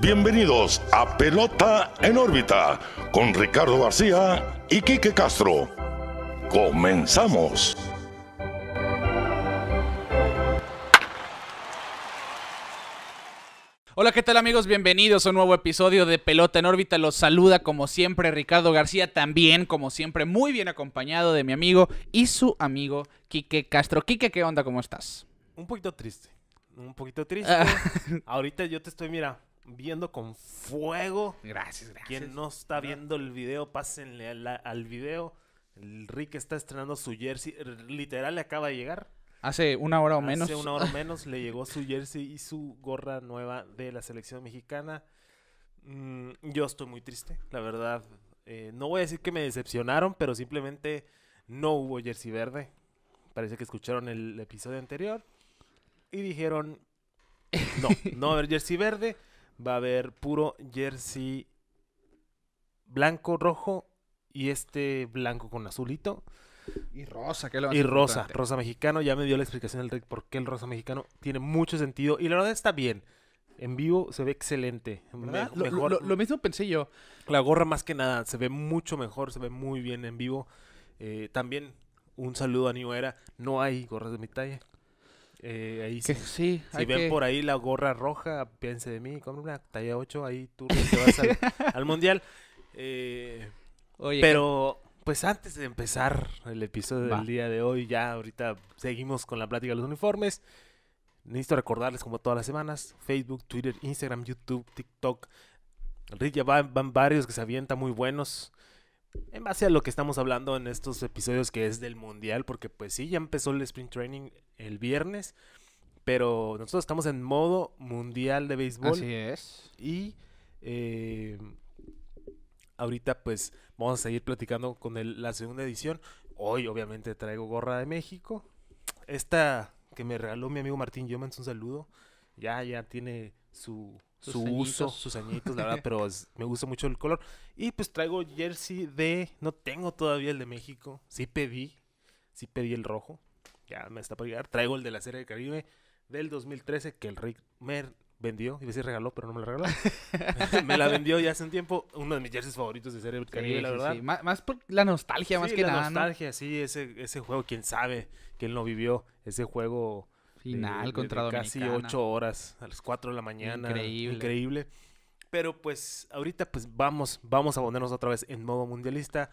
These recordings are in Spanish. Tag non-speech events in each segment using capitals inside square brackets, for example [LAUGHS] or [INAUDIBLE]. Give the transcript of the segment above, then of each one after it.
Bienvenidos a Pelota en órbita con Ricardo García y Quique Castro. Comenzamos. Hola, ¿qué tal amigos? Bienvenidos a un nuevo episodio de Pelota en órbita. Los saluda como siempre Ricardo García, también como siempre muy bien acompañado de mi amigo y su amigo Quique Castro. Quique, ¿qué onda? ¿Cómo estás? Un poquito triste. Un poquito triste. Ah. Ahorita yo te estoy, mirando viendo con fuego. Gracias, gracias. Quien no está viendo el video, pásenle al video. El Rick está estrenando su jersey. Literal, le acaba de llegar. Hace una hora o menos. Hace una hora o menos le [LAUGHS] llegó su jersey y su gorra nueva de la selección mexicana. Mm, yo estoy muy triste, la verdad. Eh, no voy a decir que me decepcionaron, pero simplemente no hubo jersey verde. Parece que escucharon el episodio anterior y dijeron, [LAUGHS] no, no va jersey verde va a haber puro jersey blanco, rojo y este blanco con azulito. Y rosa, que lo Y rosa, rosa mexicano. Ya me dio la explicación del Rick por qué el rosa mexicano tiene mucho sentido. Y la verdad está bien. En vivo se ve excelente. lo, mismo pensé yo. La gorra más que nada se ve mucho mejor, se ve muy bien en vivo. Eh, también un saludo a New No hay gorras de mi talla. Eh, ahí sí. si ven por ahí la gorra roja, piense de mí, con una talla 8, ahí tú te vas al, [LAUGHS] mundial. Eh, pero pues antes de empezar el episodio del día de hoy, ya ahorita seguimos con la plática de los uniformes. Necesito recordarles como todas las semanas, Facebook, Twitter, Instagram, YouTube, TikTok. Rick ya van, van varios que se avientan muy buenos en base a lo que estamos hablando en estos episodios que es del Mundial, porque pues sí, ya empezó el sprint training el viernes, pero nosotros estamos en modo Mundial de béisbol. Así es. Y eh, ahorita pues vamos a seguir platicando con la segunda edición. Hoy obviamente traigo gorra de México. Esta que me regaló mi amigo Martín Yomans, un saludo. Ya, ya tiene su su uso, sus añitos, la verdad, pero me gusta mucho el color. Y pues traigo jersey de, no tengo todavía el de México, sí pedí, sí pedí el rojo, ya me está por llegar. Traigo el de la Serie del Caribe del 2013 que el Rick Mer vendió, y a decir regaló, pero no me la regaló. [LAUGHS] me la vendió ya hace un tiempo, uno de mis jerseys favoritos de Serie del Caribe, la verdad. Más, por la nostalgia, más que la Sí, La nostalgia, sí, ese, juego, quién sabe, que él no vivió, ese juego Final contra Casi ocho horas, a las cuatro de la mañana. Increíble. Increíble. Pero pues ahorita pues vamos, vamos a ponernos otra vez en modo mundialista.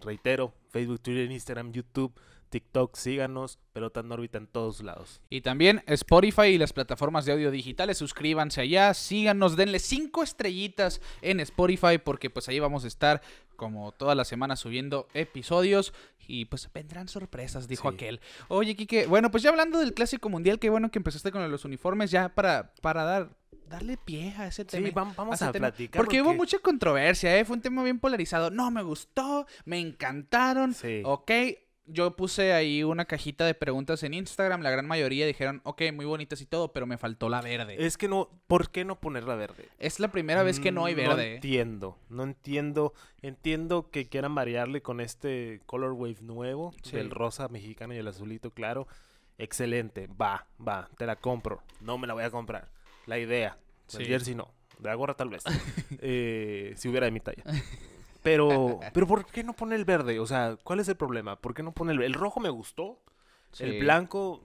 Reitero, Facebook, Twitter, Instagram, YouTube, TikTok, síganos, Pelota en órbita en todos lados. Y también Spotify y las plataformas de audio digitales, suscríbanse allá, síganos, denle cinco estrellitas en Spotify porque pues ahí vamos a estar como toda la semana subiendo episodios y pues vendrán sorpresas, dijo aquel. Oye, Kike, bueno, pues ya hablando del Clásico Mundial, qué bueno que empezaste con los uniformes ya para, para dar darle pie a ese tema. Sí, vamos a, platicar. Porque, hubo mucha controversia, ¿eh? Fue un tema bien polarizado. No, me gustó, me encantaron. Sí. Ok, yo puse ahí una cajita de preguntas en Instagram. La gran mayoría dijeron, ok, muy bonitas y todo, pero me faltó la verde. Es que no, ¿por qué no poner la verde? Es la primera vez que no hay mm, verde. No ¿eh? entiendo, no entiendo. Entiendo que quieran variarle con este Color Wave nuevo, el rosa mexicano y el azulito, claro. Excelente, va, va, te la compro. No me la voy a comprar. La idea, pues sí. no. de gorra tal vez. [LAUGHS] Eh, si hubiera de mi talla. Pero, pero ¿por qué no pone el verde? O sea, ¿cuál es el problema? ¿Por qué no pone el verde? El rojo me gustó. El blanco,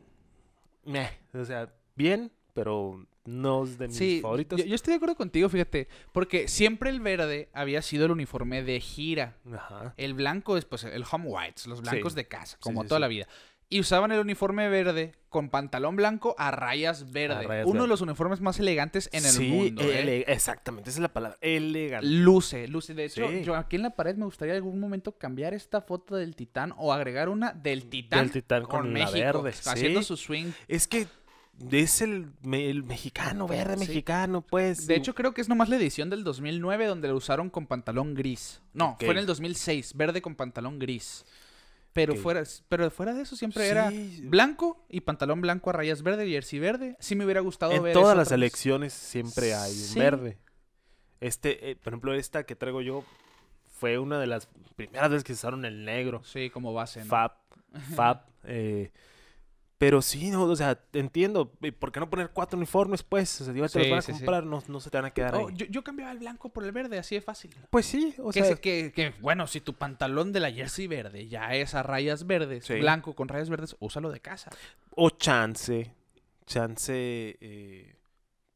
meh. O sea, bien, pero no es de mis favoritos. Yo, estoy de acuerdo contigo, fíjate. Porque siempre el verde había sido el uniforme de gira. El blanco es, pues, el home whites, los blancos de casa, como toda la vida. Y usaban el uniforme verde con pantalón blanco a rayas verde. Uno de los uniformes más elegantes en el mundo. ¿eh? exactamente, esa es la palabra. Elegante. Luce, luce. De hecho, yo aquí en la pared me gustaría en algún momento cambiar esta foto del titán o agregar una del titán. Del titán con, la verde. Haciendo su swing. Es que es el, mexicano, verde mexicano, pues. De hecho, creo que es nomás la edición del 2009 donde lo usaron con pantalón gris. No, fue en el 2006, verde con pantalón gris. Pero, fuera, pero de eso siempre era blanco y pantalón blanco a rayas verde, jersey verde. Sí me hubiera gustado ver. En todas las elecciones siempre hay verde. Este, eh, por ejemplo, esta que traigo yo fue una de las primeras veces que usaron el negro. Sí, como base. Fab. [LAUGHS] Fab. eh, pero sí, no, o sea, entiendo. ¿Por qué no poner cuatro uniformes, pues? O si te los van a comprar, no, no, se te van a quedar oh, ahí. Yo, cambiaba el blanco por el verde, así de fácil. Pues sí, o sea... que, que, bueno, si tu pantalón de la jersey verde ya es a rayas verdes, blanco con rayas verdes, úsalo de casa. O chance, chance... Eh,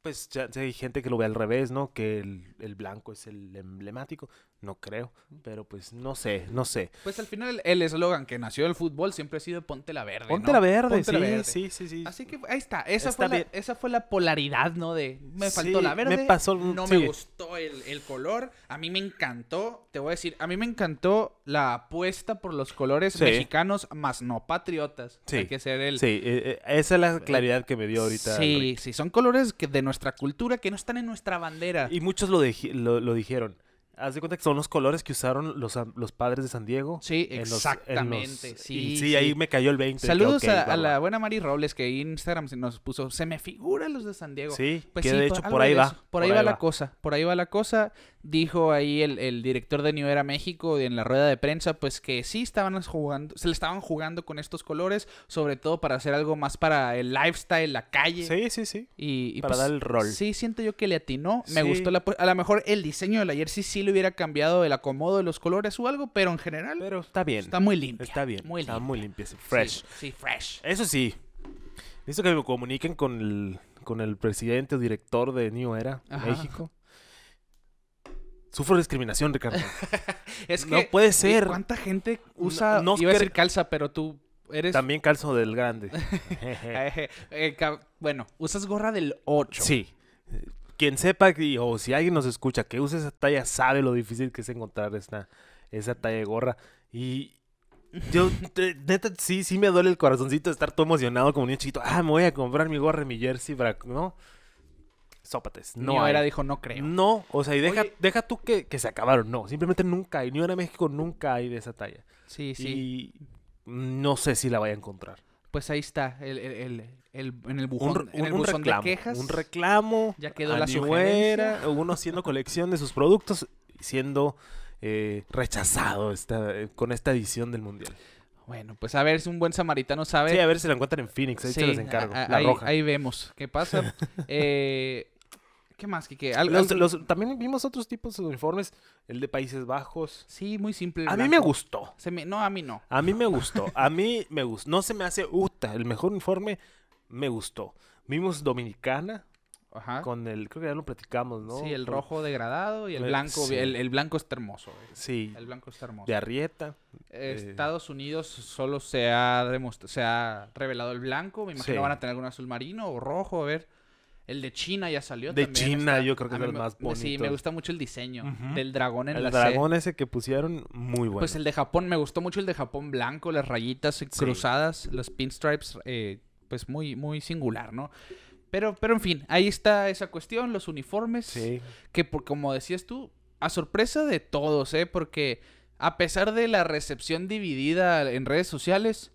pues chance hay gente que lo ve al revés, ¿no? Que el blanco es el emblemático. No creo, pero pues no sé, no sé. Pues al final el eslogan que nació El fútbol siempre ha sido ponte la verde. Ponte la verde, sí, sí, sí, sí. Así que ahí está, esa, fue, la, esa fue la polaridad, ¿no? De me faltó la verde, me pasó, no me gustó el, color, a mí me encantó, te voy a decir, a mí me encantó la apuesta por los colores mexicanos, más no patriotas. Hay que ser el... Sí, e, e, esa es la eh, claridad que me dio ahorita. Sí, sí, son colores que de nuestra cultura que no están en nuestra bandera. Y muchos lo, lo, lo dijeron haz de cuenta que son los colores que usaron los, los padres de San Diego. Sí, exactamente. sí, ahí me cayó el 20. Saludos a, la buena Mari Robles que en Instagram nos puso, se me figura los de San Diego. Sí, pues sí, de hecho por ahí va. Por, ahí, va, la cosa, por ahí va la cosa. Dijo ahí el, director de New Era México en la rueda de prensa, pues que sí estaban jugando, se le estaban jugando con estos colores, sobre todo para hacer algo más para el lifestyle, la calle. Sí, sí, sí. Y, para pues dar el rol. Sí, siento yo que le atinó. Me gustó la... Pues, a lo mejor el diseño del ayer sí sí lo hubiera cambiado el acomodo de los colores o algo, pero en general. Pero está bien. Está muy limpio. Está bien. Muy está muy Fresh. Sí, fresh. Eso sí. Necesito que me comuniquen con el, con el presidente o director de New Era, México. Sufro discriminación, Ricardo. [LAUGHS] es no puede ser. ¿Cuánta gente usa? No, iba a decir calza, pero tú eres. También calzo del grande. [LAUGHS] Eh, eh, eh, bueno, usas gorra del 8. Sí quien sepa que, o si alguien nos escucha que usa esa talla sabe lo difícil que es encontrar esta, esa talla de gorra. Y yo, neta, sí, sí me duele el corazoncito estar todo emocionado como un niño chiquito. Ah, me voy a comprar mi gorra, mi jersey para... ¿No? Sópates. No. era dijo, no creo. No, o sea, y deja, deja tú que, se acabaron. No, simplemente nunca hay. Ni era México nunca hay de esa talla. Sí, sí. Y no sé si la vaya a encontrar pues ahí está, el, el, el, en el buzón, un, en el de quejas. Un reclamo. Ya quedó la sugerencia. Uno haciendo colección de sus productos, siendo eh, rechazado esta, con esta edición del Mundial. Bueno, pues a ver si un buen samaritano sabe. Sí, a ver si lo encuentran en Phoenix, ahí se los encargo. ahí, ahí vemos qué pasa. [LAUGHS] eh, ¿Qué más, también vimos otros tipos de uniformes, el de Países Bajos. Sí, muy simple. A mí me gustó. No, a mí no. A mí me [LAUGHS] gustó. a mí me gustó. No se me hace uta. El mejor uniforme me gustó. Vimos Dominicana. Ajá. Con el, creo que ya lo platicamos, ¿no? Sí, el rojo degradado y el eh, blanco, el, blanco está hermoso. Eh. Sí. El blanco está hermoso. De Arrieta. Eh. Estados Unidos solo se ha, se ha revelado el blanco. Me imagino van a tener algún azul marino o rojo, a ver. El de China ya salió. De China, yo creo que es el más bonito. Sí, me gusta mucho el diseño del dragón en el la El dragón ese que pusieron, muy bueno. Pues el de Japón, me gustó mucho el de Japón blanco, las rayitas cruzadas, los pinstripes, eh, pues muy, muy singular, ¿no? Pero, pero en fin, ahí está esa cuestión, los uniformes. Sí. Que por, como decías tú, a sorpresa de todos, ¿eh? Porque a pesar de la recepción dividida en redes sociales,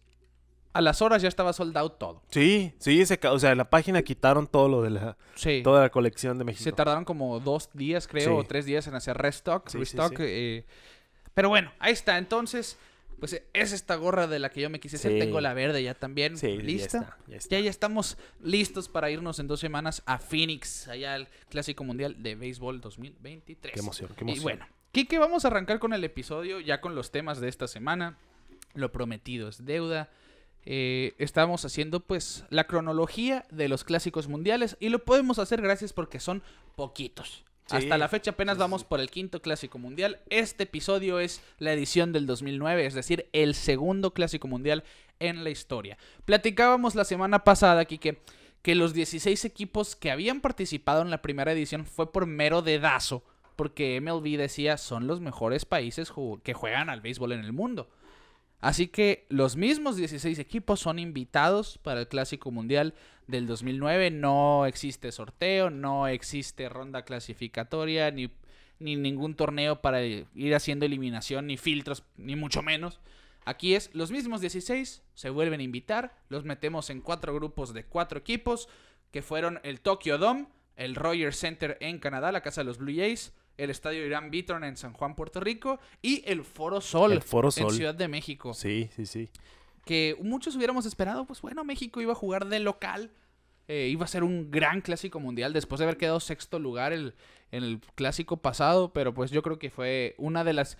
a las horas ya estaba soldado todo. Sí, sí, se, o sea, en la página quitaron todo lo de la, toda la colección de México. Se tardaron como dos días, creo, o tres días en hacer restock, restock. Eh, pero bueno, ahí está. Entonces, pues es esta gorra de la que yo me quise hacer. Tengo la verde ya también. Sí, ¿Lista? Ya, está, ya, estamos listos para irnos en dos semanas a Phoenix, allá al Clásico Mundial de Béisbol 2023. Qué emoción, qué emoción. Y bueno, Kike, vamos a arrancar con el episodio, ya con los temas de esta semana. Lo prometido es deuda eh, estamos haciendo pues la cronología de los clásicos mundiales y lo podemos hacer gracias porque son poquitos. Hasta la fecha apenas vamos por el quinto clásico mundial. Este episodio es la edición del 2009, es decir, el segundo clásico mundial en la historia. Platicábamos la semana pasada, aquí que los 16 equipos que habían participado en la primera edición fue por mero dedazo, porque MLB decía son los mejores países que juegan al béisbol en el mundo. Así que los mismos 16 equipos son invitados para el Clásico Mundial del 2009. No existe sorteo, no existe ronda clasificatoria, ni, ningún torneo para ir haciendo eliminación, ni filtros, ni mucho menos. Aquí es, los mismos 16 se vuelven a invitar, los metemos en cuatro grupos de cuatro equipos, que fueron el Tokyo Dome, el Rogers Center en Canadá, la casa de los Blue Jays, el Estadio Irán bitron en San Juan, Puerto Rico, y el Foro Sol, el Foro Sol. en Ciudad de México. Sí, sí, sí. Que muchos hubiéramos esperado, pues bueno, México iba a jugar de local, eh, iba a ser un gran clásico mundial después de haber quedado sexto lugar en el clásico pasado, pero pues yo creo que fue una de las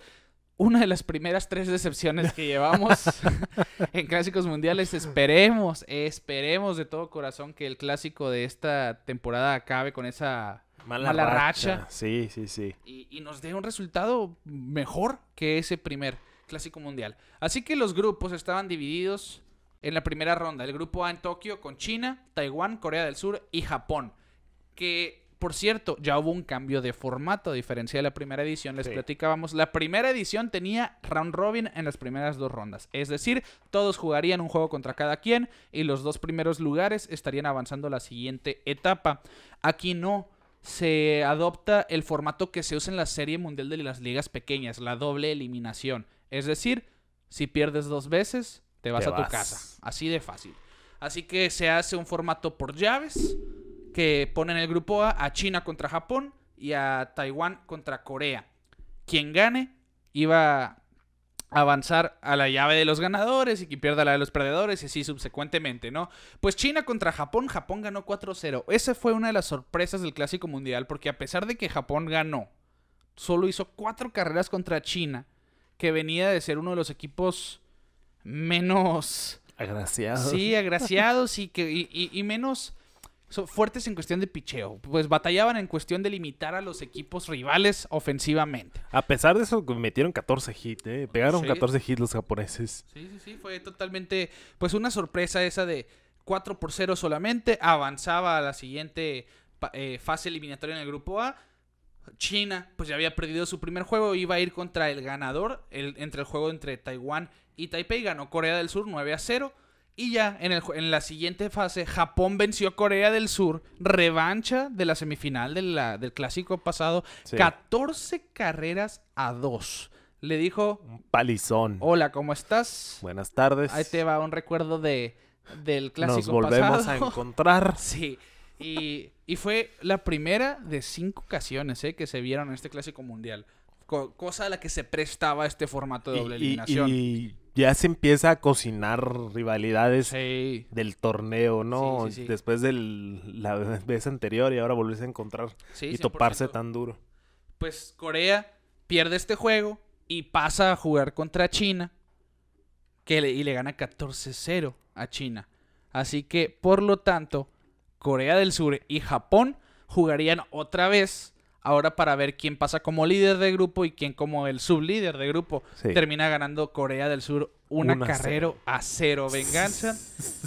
una de las primeras tres decepciones que llevamos [LAUGHS] en clásicos mundiales. Esperemos, esperemos de todo corazón que el clásico de esta temporada acabe con esa mala, racha. Sí, sí, sí. Y, nos dé un resultado mejor que ese primer clásico mundial. Así que los grupos estaban divididos en la primera ronda. El grupo A en Tokio con China, Taiwán, Corea del Sur y Japón. Que, por cierto, ya hubo un cambio de formato a diferencia de la primera edición. Les platicábamos, la primera edición tenía round robin en las primeras dos rondas. Es decir, todos jugarían un juego contra cada quien y los dos primeros lugares estarían avanzando a la siguiente etapa. Aquí no se adopta el formato que se usa en la Serie Mundial de las Ligas Pequeñas, la doble eliminación. Es decir, si pierdes dos veces, te vas a tu casa. Así de fácil. Así que se hace un formato por llaves que pone en el grupo A a China contra Japón y a Taiwán contra Corea. Quien gane iba avanzar a la llave de los ganadores y que pierda la de los perdedores y así subsecuentemente, ¿no? Pues China contra Japón, Japón ganó 4-0. Esa fue una de las sorpresas del Clásico Mundial porque a pesar de que Japón ganó, solo hizo cuatro carreras contra China, que venía de ser uno de los equipos menos... Agraciados. Sí, agraciados y, que, y menos son fuertes en cuestión de picheo. Pues batallaban en cuestión de limitar a los equipos rivales ofensivamente. A pesar de eso, pues, metieron 14 hits, ¿eh? Pegaron 14 hits los japoneses. Sí, sí, sí. Fue totalmente, pues una sorpresa esa de 4 por 0 solamente. Avanzaba a la siguiente eh, fase eliminatoria en el grupo A. China, pues ya había perdido su primer juego, iba a ir contra el ganador entre el juego entre Taiwán y Taipei. Ganó Corea del Sur 9 a 0. Y ya en, el, en, la siguiente fase, Japón venció a Corea del Sur, revancha de la semifinal del clásico pasado, 14 carreras a 2. Le dijo... Un palizón. Hola, ¿cómo estás? Buenas tardes. Ahí te va un recuerdo de, del clásico pasado. Nos volvemos a encontrar. [LAUGHS] Sí. Y, fue la primera de cinco ocasiones eh, que se vieron en este clásico mundial. cosa a la que se prestaba este formato de doble eliminación. Y, ya se empieza a cocinar rivalidades del torneo, ¿no? Después de la vez anterior y ahora volverse a encontrar y toparse tan duro. Pues Corea pierde este juego y pasa a jugar contra China que y le gana 14-0 a China. Así que, por lo tanto, Corea del Sur y Japón jugarían otra vez ahora para ver quién pasa como líder de grupo y quién como el sublíder de grupo. Termina ganando Corea del Sur una, carrera a cero venganza.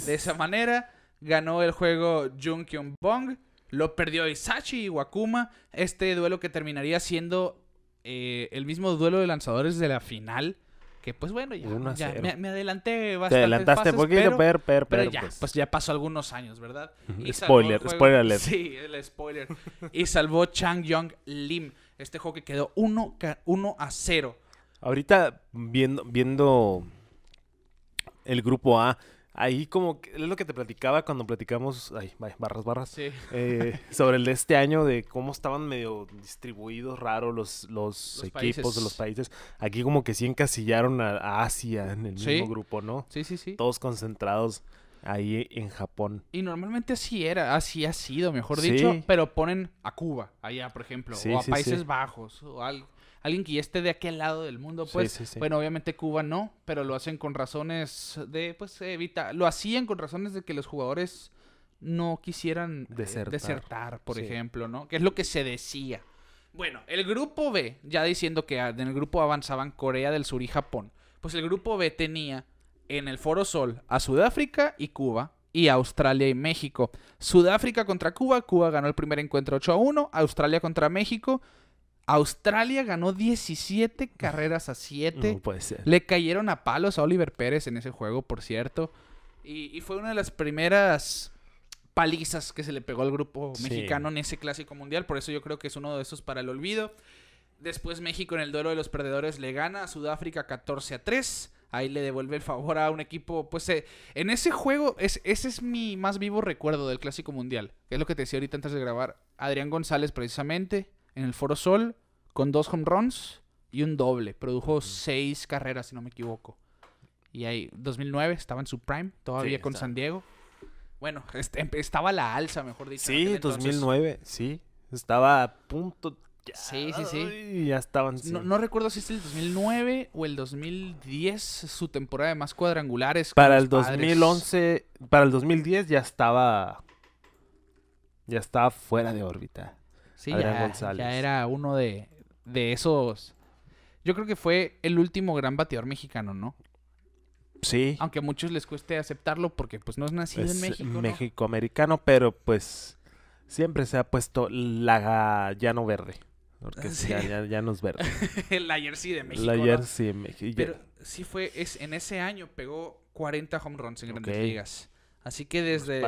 de esa manera ganó el juego Jung Kyung Bong, lo perdió Isachi y Wakuma, este duelo que terminaría siendo eh, el mismo duelo de lanzadores de la final que pues bueno, ya, me, me, adelanté bastante. Te adelantaste un poquito, pero, pero, pero, pero ya, pues. pues ya pasó algunos años, ¿verdad? spoiler, spoiler alert. [LAUGHS] Sí, el spoiler. y salvó Chang yong Lim. Este juego que quedó 1 a 0. Ahorita viendo, viendo el grupo A, Ahí como que es lo que te platicaba cuando platicamos, ay, barras, barras, eh, sobre el de este año, de cómo estaban medio distribuidos raros los, los, equipos de los países. Aquí como que sí encasillaron a, Asia en el mismo grupo, ¿no? Sí, sí, sí. Todos concentrados ahí en Japón. Y normalmente así era, así ha sido, mejor dicho, pero ponen a Cuba allá, por ejemplo, o a Países Bajos, o algo alguien que esté de aquel lado del mundo, pues, bueno, obviamente Cuba no, pero lo hacen con razones de, pues, evita, lo hacían con razones de que los jugadores no quisieran eh, desertar, desertar por ejemplo, ¿no? Que es lo que se decía. Bueno, el grupo B, ya diciendo que ah, en el grupo avanzaban Corea del Sur y Japón, pues el grupo B tenía en el Foro Sol a Sudáfrica y Cuba, y Australia y México. Sudáfrica contra Cuba, Cuba ganó el primer encuentro 8 a 1, Australia contra México, Australia ganó 17 carreras a 7. puede Le cayeron a palos a Oliver Pérez en ese juego, por cierto. Y, fue una de las primeras palizas que se le pegó al grupo mexicano en ese clásico mundial. Por eso yo creo que es uno de esos para el olvido. Después México en el duelo de los perdedores le gana a Sudáfrica 14 a 3. Ahí le devuelve el favor a un equipo. Pues eh, en ese juego, es, ese es mi más vivo recuerdo del Clásico Mundial. Que es lo que te decía ahorita antes de grabar. Adrián González, precisamente en el Foro Sol con dos home runs y un doble. Produjo seis carreras, si no me equivoco. Y ahí, 2009, estaba en su prime, todavía con San Diego. Bueno, estaba em, estaba la alza, mejor dicho. Sí, 2009, sí. Estaba a punto. sí, sí, sí. ya estaban. No, recuerdo si es el 2009 o el 2010, su temporada de más cuadrangulares. Para el 2011, para el 2010 ya estaba. Ya estaba fuera de órbita. Sí, ya, era uno de, esos. Yo creo que fue el último gran bateador mexicano, ¿no? Sí. Aunque a muchos les cueste aceptarlo porque pues no es nacido en México. México americano, pero pues siempre se ha puesto la no verde. Porque ya, ya, no es verde. la [LAUGHS] jersey de México. La jersey de México. Pero sí fue, es, en ese año pegó 40 home runs en grandes ligas. Así que desde,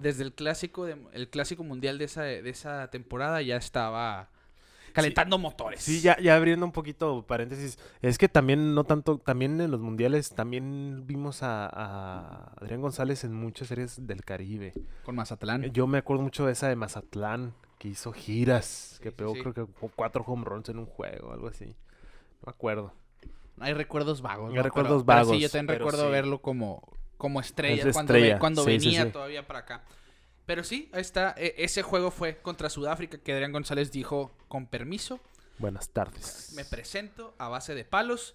desde el clásico de, el clásico mundial de esa, de esa temporada ya estaba calentando motores. Sí, ya, ya abriendo un poquito paréntesis. Es que también no tanto, también en los mundiales, también vimos a, Adrián González en muchas series del Caribe. Con Mazatlán. Yo me acuerdo mucho de esa de Mazatlán, que hizo giras, que pegó creo que cuatro home runs en un juego, algo así. No me acuerdo. Hay recuerdos vagos. Hay recuerdos vagos. sí, yo también recuerdo verlo como como estrella, cuando, venía todavía para acá. Pero sí, está. E, ese juego fue contra Sudáfrica que Adrián González dijo con permiso. Buenas tardes. Me presento a base de palos.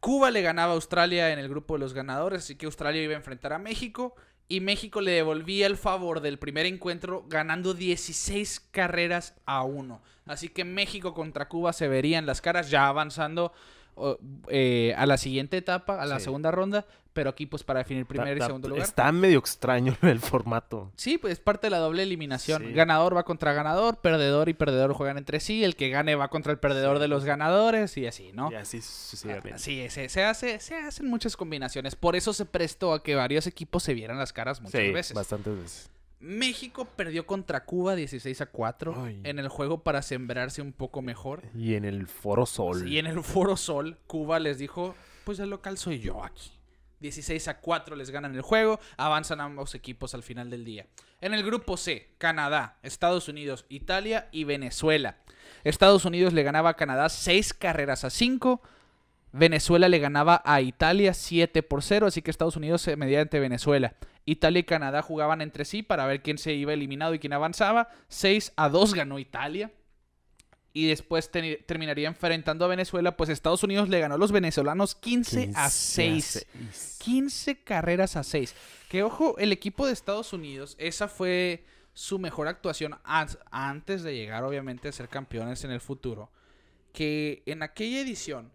Cuba le ganaba a Australia en el grupo de los ganadores, así que Australia iba a enfrentar a México. Y México le devolvía el favor del primer encuentro ganando 16 carreras a uno. Así que México contra Cuba se verían las caras ya avanzando eh, a la siguiente etapa, a la segunda ronda, pero aquí pues para definir primer y segundo lugar. Está medio extraño [LAUGHS] el formato. Sí, pues es parte de la doble eliminación. Ganador va contra ganador, perdedor y perdedor juegan entre sí, el que gane va contra el perdedor de los ganadores y así, ¿no? Y así sucesivamente. se, hace, se hacen muchas combinaciones, por eso se prestó a que varios equipos se vieran las caras muchas veces. bastantes veces. México perdió contra Cuba 16 a 4 en el juego para sembrarse un poco mejor. Y en el Foro Sol. Y en el Foro Sol, Cuba les dijo, pues el local soy yo aquí. 16 a 4 les ganan el juego, avanzan ambos equipos al final del día. En el grupo C, Canadá, Estados Unidos, Italia y Venezuela. Estados Unidos le ganaba a Canadá 6 carreras a 5. Venezuela le ganaba a Italia 7 por 0, así que Estados Unidos mediante Venezuela. Italia y Canadá jugaban entre sí para ver quién se iba eliminado y quién avanzaba. 6 a 2 ganó Italia. Y después terminaría enfrentando a Venezuela, pues Estados Unidos le ganó a los venezolanos 15, a 6. 15 carreras a 6. Que ojo, el equipo de Estados Unidos, esa fue su mejor actuación antes de llegar obviamente a ser campeones en el futuro. Que en aquella edición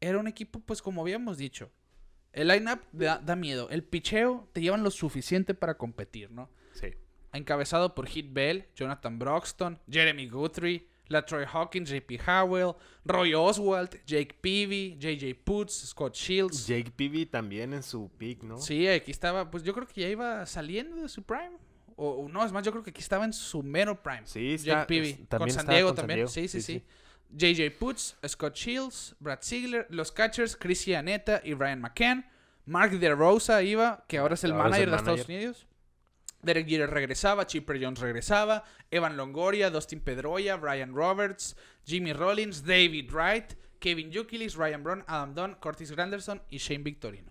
era un equipo, pues como habíamos dicho, el lineup da, da miedo. El picheo te llevan lo suficiente para competir, ¿no? Sí. Encabezado por Hit Bell, Jonathan Broxton, Jeremy Guthrie, Latroy Hawkins, JP Howell, Roy Oswald, Jake Peavy, JJ Putz, Scott Shields. Jake Peavy también en su pick, ¿no? Sí, aquí estaba, pues yo creo que ya iba saliendo de su prime. O, no, es más, yo creo que aquí estaba en su mero prime. Sí, sí. Jake Peavy. también con San Diego también. sí. sí. sí. JJ Putz, Scott Shields, Brad Ziegler, los catchers Chris Aneta y Ryan McCann. Mark DeRosa iba, que ahora es el manager de Estados Unidos. Derek Jeter regresaba, Chipper Jones regresaba, Evan Longoria, Dustin Pedroia, Brian Roberts, Jimmy Rollins, David Wright, Kevin Yukilis, Ryan Brown Adam Dunn, Curtis Granderson y Shane Victorino.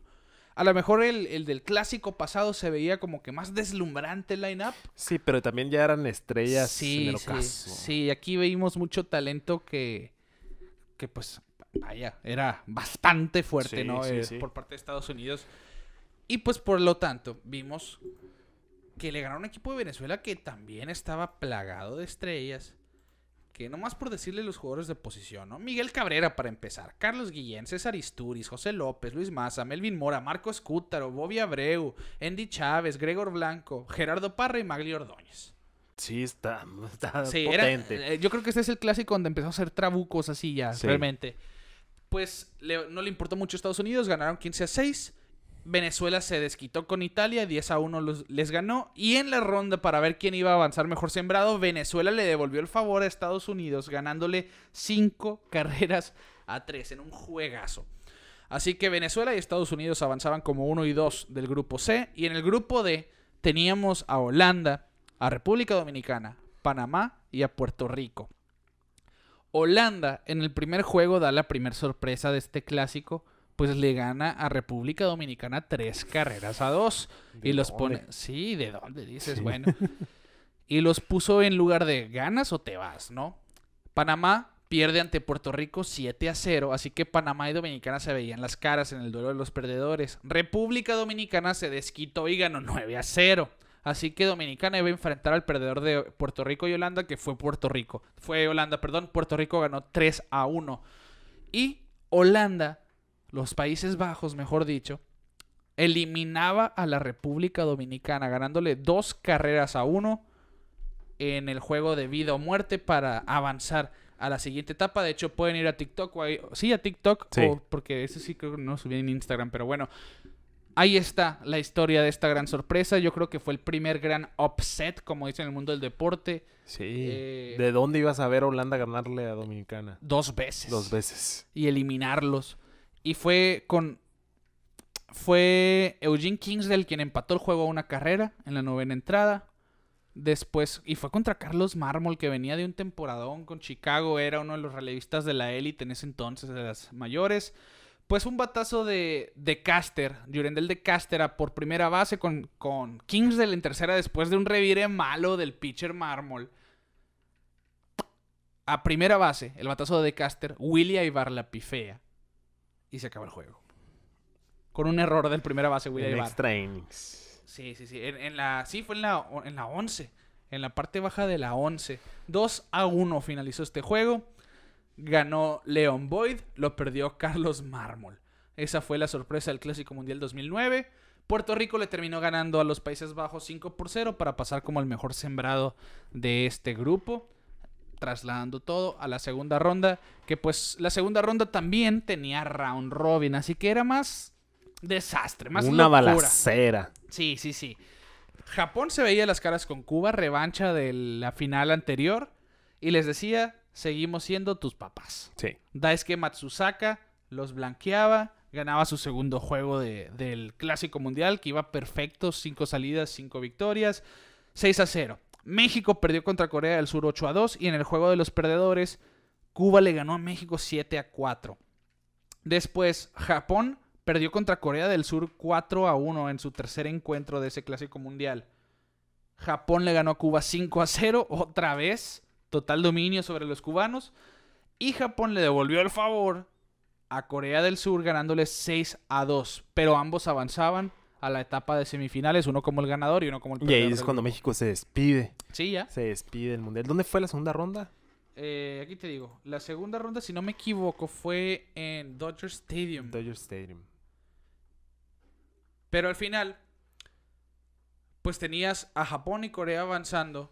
A lo mejor el, del clásico pasado se veía como que más deslumbrante el line-up. Sí, pero también ya eran estrellas sí, el Sí, aquí vimos mucho talento que, que pues, vaya, era bastante fuerte, ¿no? Eh, por parte de Estados Unidos. Y pues, por lo tanto, vimos que le ganaron un equipo de Venezuela que también estaba plagado de estrellas. Que nomás por decirle los jugadores de posición, ¿no? Miguel Cabrera para empezar, Carlos Guillén, César Isturiz, José López, Luis Maza, Melvin Mora, Marco Escútaro, Bobby Abreu, Andy Chávez, Gregor Blanco, Gerardo Parra y Magli Ordóñez. Sí, está, está sí, eh, yo creo que este es el clásico donde empezó a hacer trabucos así ya, realmente. Pues no le importó mucho a Estados Unidos, ganaron 15 a 6. Venezuela se desquitó con Italia, 10 a 1 les ganó. Y en la ronda para ver quién iba a avanzar mejor sembrado, Venezuela le devolvió el favor a Estados Unidos, ganándole 5 [LAUGHS] carreras a 3 en un juegazo. Así que Venezuela y Estados Unidos avanzaban como 1 y 2 del grupo C. Y en el grupo D teníamos a Holanda, a República Dominicana, Panamá y a Puerto Rico. Holanda en el primer juego da la primera sorpresa de este clásico pues le gana a República Dominicana tres carreras a dos. y los pone. Sí, ¿de dónde? Dices, bueno. [LAUGHS] y los puso en lugar de ganas o te vas, ¿no? Panamá pierde ante Puerto Rico 7 a 0, así que Panamá y Dominicana se veían las caras en el duelo de los perdedores. República Dominicana se desquitó y ganó 9 a 0. Así que Dominicana iba a enfrentar al perdedor de Puerto Rico y Holanda, que fue Puerto Rico. Fue Holanda, perdón. Puerto Rico ganó 3 a 1. Y Holanda los Países Bajos, mejor dicho, eliminaba a la República Dominicana, ganándole dos carreras a uno en el juego de vida o muerte para avanzar a la siguiente etapa. De hecho, pueden ir a TikTok, sí, a TikTok, porque ese sí creo que no subí en Instagram, pero bueno. Ahí está la historia de esta gran sorpresa. Yo creo que fue el primer gran upset, como dicen en el mundo del deporte. Sí. Eh, ¿De dónde ibas a ver a Holanda ganarle a Dominicana? Dos veces. Dos veces. Y eliminarlos. Y fue con. Fue Eugene Kingsdale quien empató el juego a una carrera en la novena entrada. Después, y fue contra Carlos Mármol, que venía de un temporadón con Chicago, era uno de los relevistas de la élite en ese entonces, de las mayores. Pues un batazo de, de Caster, Jurendel de Caster a por primera base con, con Kingsdale en tercera después de un revire malo del pitcher Mármol. A primera base, el batazo de Caster, Willy Ibarla la pifea y se acaba el juego. Con un error del primera base, William Extra Sí, sí, sí. En, la, sí, fue en la, en la 11. En la parte baja de la 11. 2 a 1 finalizó este juego. Ganó Leon Boyd, lo perdió Carlos Mármol. Esa fue la sorpresa del Clásico Mundial 2009. Puerto Rico le terminó ganando a los Países Bajos 5 por 0 para pasar como el mejor sembrado de este grupo trasladando todo a la segunda ronda, que pues la segunda ronda también tenía round robin, así que era más desastre, más una balacera. Sí, sí, sí. Japón se veía las caras con Cuba, revancha de la final anterior y les decía, seguimos siendo tus papás. Sí. Daisuke Matsusaka los blanqueaba, ganaba su segundo juego del Clásico Mundial, que iba perfecto, cinco salidas, cinco victorias, 6 a 0. México perdió contra Corea del Sur 8 a 2 y en el juego de los perdedores Cuba le ganó a México 7 a 4. Después Japón perdió contra Corea del Sur 4 a 1 en su tercer encuentro de ese clásico mundial. Japón le ganó a Cuba 5 a 0 otra vez, total dominio sobre los cubanos y Japón le devolvió el favor a Corea del Sur ganándole 6 a 2, pero ambos avanzaban a la etapa de semifinales, uno como el ganador y uno como el perdedor. Y ahí es cuando México se despide. Sí, ya. Se despide el Mundial. ¿Dónde fue la segunda ronda? Eh, aquí te digo, la segunda ronda, si no me equivoco, fue en Dodger Stadium. Dodger Stadium. Pero al final, pues tenías a Japón y Corea avanzando,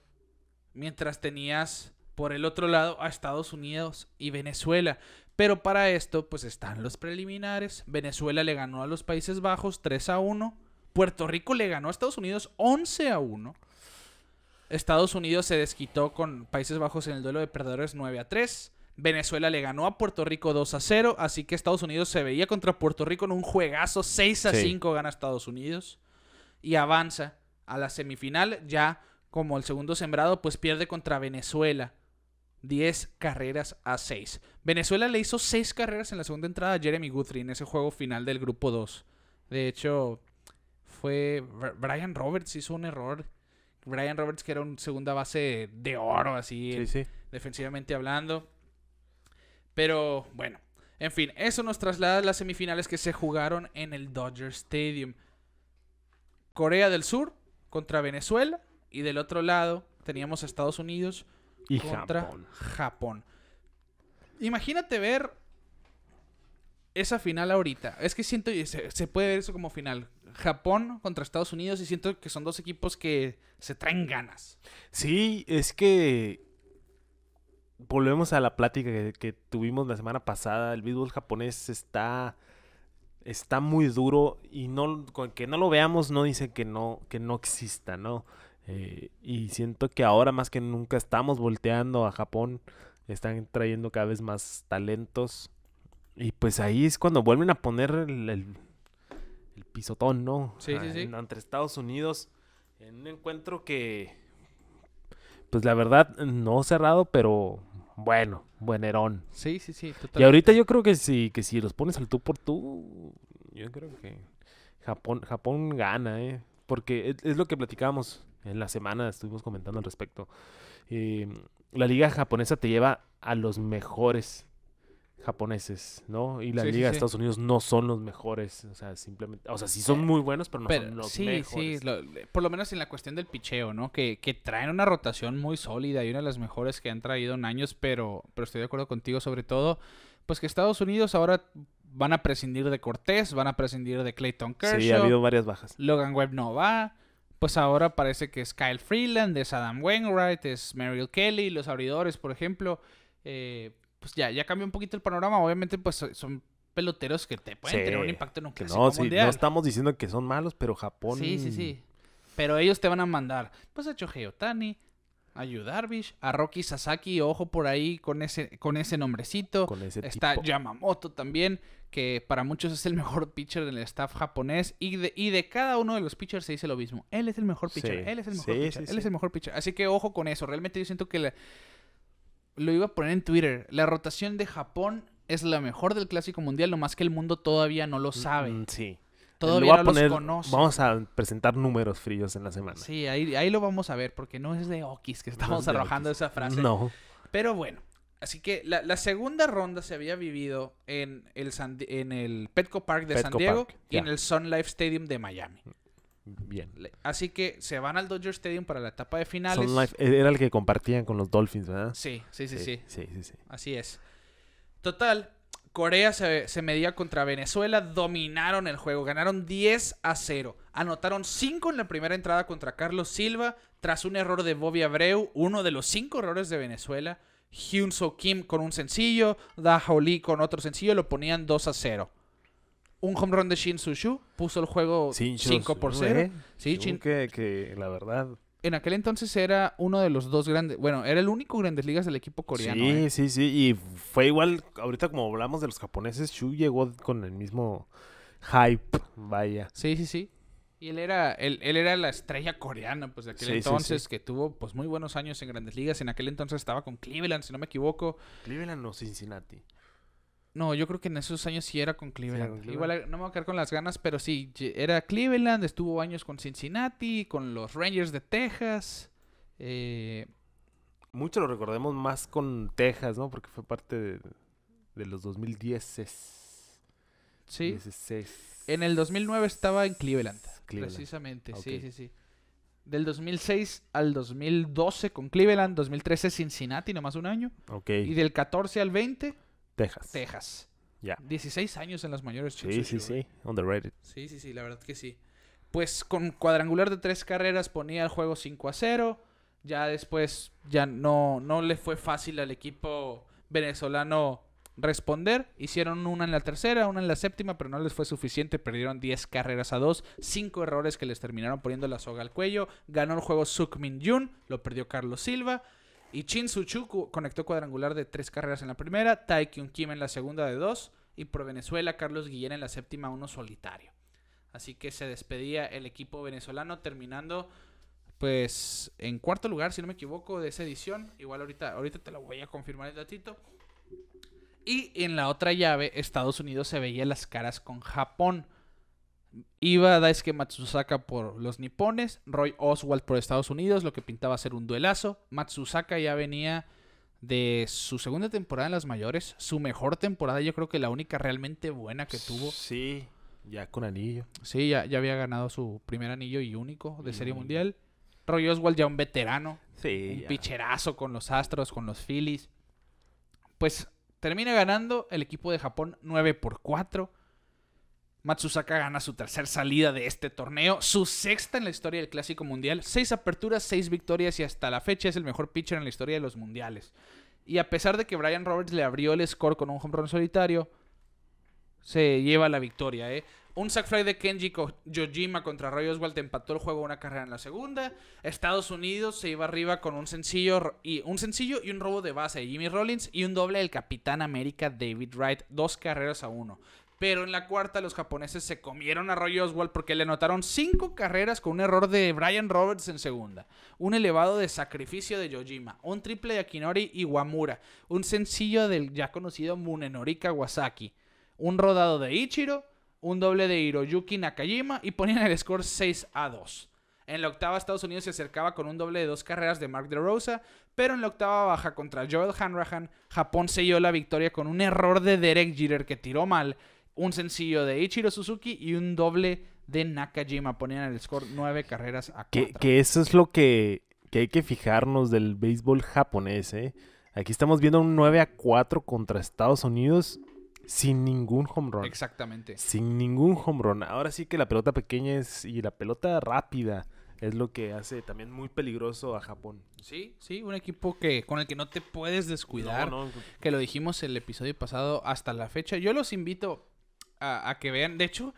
mientras tenías por el otro lado a Estados Unidos y Venezuela. Pero para esto, pues están los preliminares. Venezuela le ganó a los Países Bajos 3 a 1. Puerto Rico le ganó a Estados Unidos 11 a 1. Estados Unidos se desquitó con Países Bajos en el duelo de perdedores 9 a 3. Venezuela le ganó a Puerto Rico 2 a 0. Así que Estados Unidos se veía contra Puerto Rico en un juegazo 6 a 5 gana Estados Unidos. Y avanza a la semifinal ya como el segundo sembrado, pues pierde contra Venezuela 10 carreras a 6. Venezuela le hizo 6 carreras en la segunda entrada a Jeremy Guthrie en ese juego final del grupo 2. De hecho, fue Brian Roberts hizo un error. Brian Roberts, que era un segunda base de oro, así defensivamente hablando. Pero bueno, en fin, eso nos traslada a las semifinales que se jugaron en el Dodger Stadium. Corea del Sur contra Venezuela y del otro lado teníamos a Estados Unidos y Japón. Imagínate ver esa final ahorita. Es que siento, se, se puede ver eso como final. Japón contra Estados Unidos y siento que son dos equipos que se traen ganas. Sí, es que volvemos a la plática que, tuvimos la semana pasada. El béisbol japonés está, está muy duro y no, que no lo veamos no dice que no, que no exista, ¿no? Eh, y siento que ahora más que nunca estamos volteando a Japón, están trayendo cada vez más talentos. Y pues ahí es cuando vuelven a poner el, pisotón, ¿no? Ah, entre Estados Unidos, en un encuentro que, pues la verdad, no cerrado, pero bueno, buenerón. Sí, sí, sí. Y ahorita yo creo que si, que si los pones al tú por tú, yo creo que Japón, Japón gana, ¿eh? Porque es, lo que platicábamos en la semana estuvimos comentando al respecto. Eh, la liga japonesa te lleva a los mejores japoneses, ¿no? Y la liga de Estados Unidos no son los mejores, o sea, simplemente, o sea, sí son eh, muy buenos, pero no son los mejores. Sí, sí, eh, por lo menos en la cuestión del picheo, ¿no? Que, traen una rotación muy sólida y una de las mejores que han traído en años, pero, pero estoy de acuerdo contigo sobre todo, pues que Estados Unidos ahora van a prescindir de Cortés, van a prescindir de Clayton Kershaw. Sí, ha habido varias bajas. Logan Webb no va pues ahora parece que es Kyle Freeland, es Adam Wainwright, es Meryl Kelly, los abridores, por ejemplo. Eh, pues ya, ya cambió un poquito el panorama. Obviamente, pues eh, son peloteros que te pueden tener un impacto en un clásico no, no estamos diciendo que son malos, pero Japón... Sí, sí, sí. Pero ellos te van a mandar, pues a Chohei Otani, a Yu Darvish, a Rocky Sasaki, ojo por ahí con ese, con ese nombrecito. Está Yamamoto también, que para muchos es el [LAUGHS] mejor pitcher del staff japonés, y de, cada uno de los pitchers se dice lo mismo. Él es el mejor pitcher, él es el mejor pitcher, él es el mejor pitcher. Así que ojo con eso, realmente yo siento que lo iba a poner en Twitter, la rotación de Japón es la mejor del Clásico Mundial, Lo más que el mundo todavía no lo mm, sabe. Mm, sí. Todavía no poner, Vamos a presentar números fríos en la semana. Sí, ahí, ahí lo vamos a ver, porque no es de Okis que estamos arrojando esa frase. No. Pero bueno, Así que la, segunda ronda se había vivido en el, en el Petco Park de San Diego y en el Sun Life Stadium de Miami. Bien. Así que se van al Dodger Stadium para la etapa de finales. Sun Life e, era el que compartían con los Dolphins, ¿verdad? Sí, sí, sí, sí. Así es. Total, Corea se, se, medía contra Venezuela, dominaron el juego, ganaron 10 a 0. Anotaron 5 en la primera entrada contra Carlos Silva, tras un error de Bobby Abreu, uno de los 5 errores de Venezuela. Hyun So Kim con un sencillo, Da Lee con otro sencillo, lo ponían 2 a 0. Un home run de Shin Su-Shu puso el juego 5 por 0. ¿eh? sí, que, la verdad en aquel entonces era uno de los dos grandes, bueno, era el único grandes ligas del equipo coreano. Sí, ¿eh? sí, sí, y fue igual, ahorita como hablamos de los japoneses, Shu llegó con el mismo hype, vaya. Sí, sí, sí. Y él era, él, él, era la estrella coreana, pues de aquel entonces, que tuvo pues muy buenos años en grandes ligas. En aquel entonces estaba con Cleveland, si no me equivoco. Cleveland o Cincinnati. No, yo creo que en esos años sí era con Cleveland. Igual eh, no me voy a quedar con las ganas, pero sí, era Cleveland, estuvo años con Cincinnati, con los Rangers de Texas. Eh, Mucho lo recordemos más con Texas, ¿no? Porque fue parte de, los 2010. Sí. En el 2009 estaba en Cleveland. Precisamente, sí, sí, sí. Del 2006 al 2012 con Cleveland, 2013 Cincinnati, nomás un año. Ok. Y del 14 al 20, Texas. Texas. Ya. 16 años en las mayores. Sí, sí, sí, sí. Eh. Underrated. Sí, sí, sí, la verdad que sí. Pues con cuadrangular de tres carreras ponía el juego 5 a 0. Ya después ya no, no le fue fácil al equipo venezolano responder. Hicieron una en la tercera, una en la séptima, pero no les fue suficiente. Perdieron 10 carreras a 2, 5 errores que les terminaron poniendo la soga al cuello. Ganó el juego Sukmin Jun, lo perdió Carlos Silva. Y Chin Suchu conectó cuadrangular de 3 carreras en la primera, Tai Kim en la segunda de 2 y por Venezuela Carlos Guillén en la séptima uno solitario. Así que se despedía el equipo venezolano terminando pues en cuarto lugar, si no me equivoco, de esa edición. Igual ahorita, ahorita te lo voy a confirmar el datito. Y en la otra llave, Estados Unidos se veía las caras con Japón. Iba Daisuke Matsusaka por los nipones, Roy Oswald por Estados Unidos, lo que pintaba ser un duelazo. Matsusaka ya venía de su segunda temporada en las mayores, su mejor temporada, yo creo que la única realmente buena que tuvo. Sí, ya con anillo. Sí, ya, había ganado su primer anillo y único de Serie mm. Mundial. Roy Oswald ya un veterano, sí, un picherazo con los Astros, con los Phillies. Pues Termina ganando el equipo de Japón 9 por 4. Matsusaka gana su tercer salida de este torneo, su sexta en la historia del Clásico Mundial, seis aperturas, seis victorias y hasta la fecha es el mejor pitcher en la historia de los mundiales. Y a pesar de que Brian Roberts le abrió el score con un home run solitario, se lleva la victoria. ¿eh? Un sack fly de Kenji Kojima Yojima contra Roy Oswald empató el juego una carrera en la segunda. Estados Unidos se iba arriba con un sencillo y un sencillo y un robo de base de Jimmy Rollins y un doble del Capitán América David Wright, dos carreras a uno. Pero en la cuarta los japoneses se comieron a Roy Oswald porque le anotaron cinco carreras con un error de Brian Roberts en segunda, un elevado de sacrificio de Yojima, un triple de Akinori Wamura un sencillo del ya conocido Munenori Kawasaki, un rodado de Ichiro un doble de Hiroyuki Nakajima y ponían el score 6 a 2. En la octava Estados Unidos se acercaba con un doble de dos carreras de Mark DeRosa, pero en la octava baja contra Joel Hanrahan, Japón selló la victoria con un error de Derek Jeter que tiró mal, un sencillo de Ichiro Suzuki y un doble de Nakajima. Ponían el score 9 carreras a 4. Que, eso es lo que, que hay que fijarnos del béisbol japonés, ¿eh? Aquí estamos viendo un 9 a 4 contra Estados Unidos sin ningún home run. Exactamente. Sin ningún home run. Ahora sí que la pelota pequeña es, y la pelota rápida es lo que hace también muy peligroso a Japón. Sí, sí, un equipo que con el que no te puedes descuidar. Que lo dijimos el episodio pasado hasta la fecha. Yo los invito a, que vean. De hecho,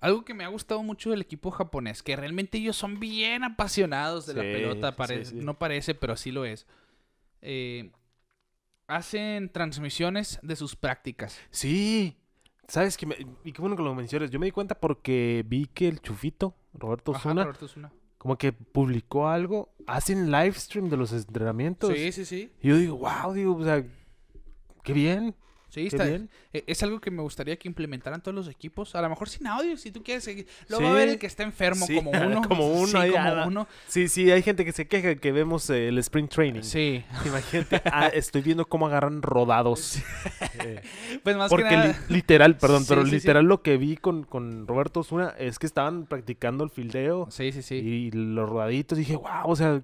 algo que me ha gustado mucho del equipo japonés, que realmente ellos son bien apasionados de la pelota. No parece, pero así lo es. Eh, hacen transmisiones de sus prácticas. Sí. ¿Sabes que me, Y qué bueno que lo menciones, Yo me di cuenta porque vi que el chufito, Roberto Osuna, Roberto Osuna. como que publicó algo. Hacen live stream de los entrenamientos. Sí, sí, sí. Y yo digo, wow, digo, o sea, qué bien. Sí, está bien. E, es, algo que me gustaría que implementaran todos los equipos. A lo mejor sin audio, si tú quieres seguir. Eh, lo va a ver el que está enfermo, como [LAUGHS] uno. como uno, sí, como uno. Sí, sí, hay gente que se queja que vemos el sprint training. Sí. Imagínate, ah, [LAUGHS] estoy viendo cómo agarran rodados. Eh, [LAUGHS] pues más Porque que literal, perdón, pero literal lo que vi con, con Roberto Osuna es que estaban practicando el fildeo. Sí, sí, sí. Y los rodaditos. Dije, wow, o sea,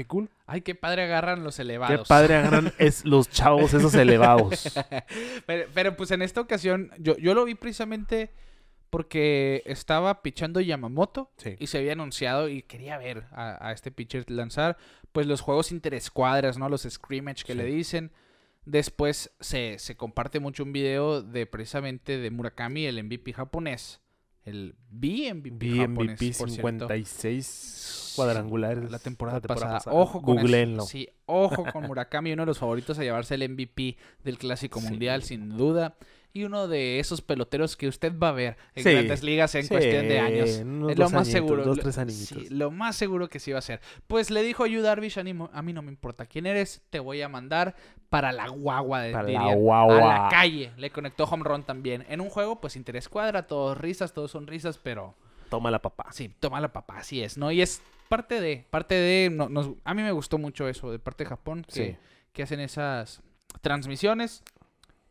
qué cool. Ay, qué padre agarran los elevados. Qué padre agarran [LAUGHS] es, los chavos esos elevados. [LAUGHS] pero, pues en esta ocasión, yo, yo lo vi precisamente porque estaba pichando Yamamoto y se había anunciado y quería ver a, este pitcher lanzar pues los juegos interescuadras, ¿no? Los scrimmage que le dicen. Después se, se comparte mucho un video de precisamente de Murakami, el MVP japonés, el BMVP, 56 cierto. cuadrangulares. La temporada, la temporada pasada. Ojo con Googleenlo. Sí, ojo con Murakami, uno de los favoritos a llevarse el MVP del Clásico [LAUGHS] Mundial, sin duda y uno de esos peloteros que usted va a ver en grandes ligas en cuestión de años. es lo más seguro. tres sí, lo más seguro que sí va a ser. Pues le dijo a Yu Darvish, a, mí no me importa quién eres, te voy a mandar para la guagua de para la A la calle. Le conectó home run también. En un juego, pues cuadra, todos risas, todos risas, pero... Toma la papá. Sí, toma la papá, así es, ¿no? Y es parte de, parte de, a mí me gustó mucho eso, de parte de Japón, que, que hacen esas transmisiones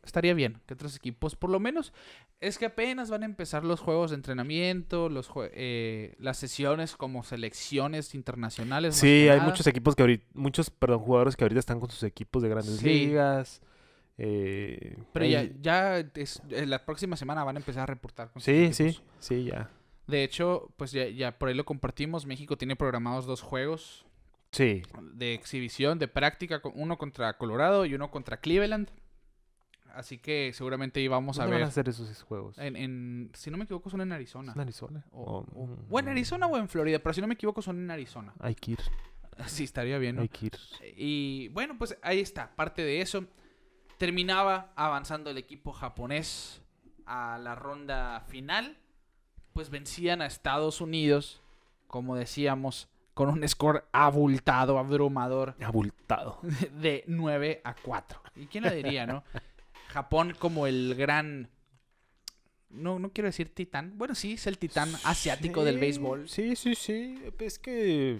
estaría bien que otros equipos, por lo menos, es que apenas van a empezar los juegos de entrenamiento, los eh, las sesiones como selecciones internacionales. Sí, hay muchos equipos que ahorita, muchos, perdón, jugadores que ahorita están con sus equipos de grandes ligas. Eh, Pero ya, ya eh, la próxima semana van a empezar a reportar. Con sí, sí, sí, ya. De hecho, pues ya, ya por ahí lo compartimos. México tiene programados dos juegos. Sí. De exhibición, de práctica, uno contra Colorado y uno contra Cleveland. Así que seguramente íbamos a ver. van a hacer esos juegos? En, si no me equivoco, son en Arizona. ¿En Arizona? Oh, mm. O, en Arizona o en Florida, pero si no me equivoco, son en Arizona. Hay que [LAUGHS] Sí, estaría bien. ¿no? Y bueno, pues ahí está, parte de eso. Terminaba avanzando el equipo japonés a la ronda final. Pues vencían a Estados Unidos, como decíamos, con un score abultado, abrumador. Abultado. [LAUGHS] De 9 a 4. ¿Y quién lo diría, no? [LAUGHS] Japón como el gran no, no quiero decir titán. Bueno, sí, es el titán asiático del béisbol. Sí, sí, sí. Es que.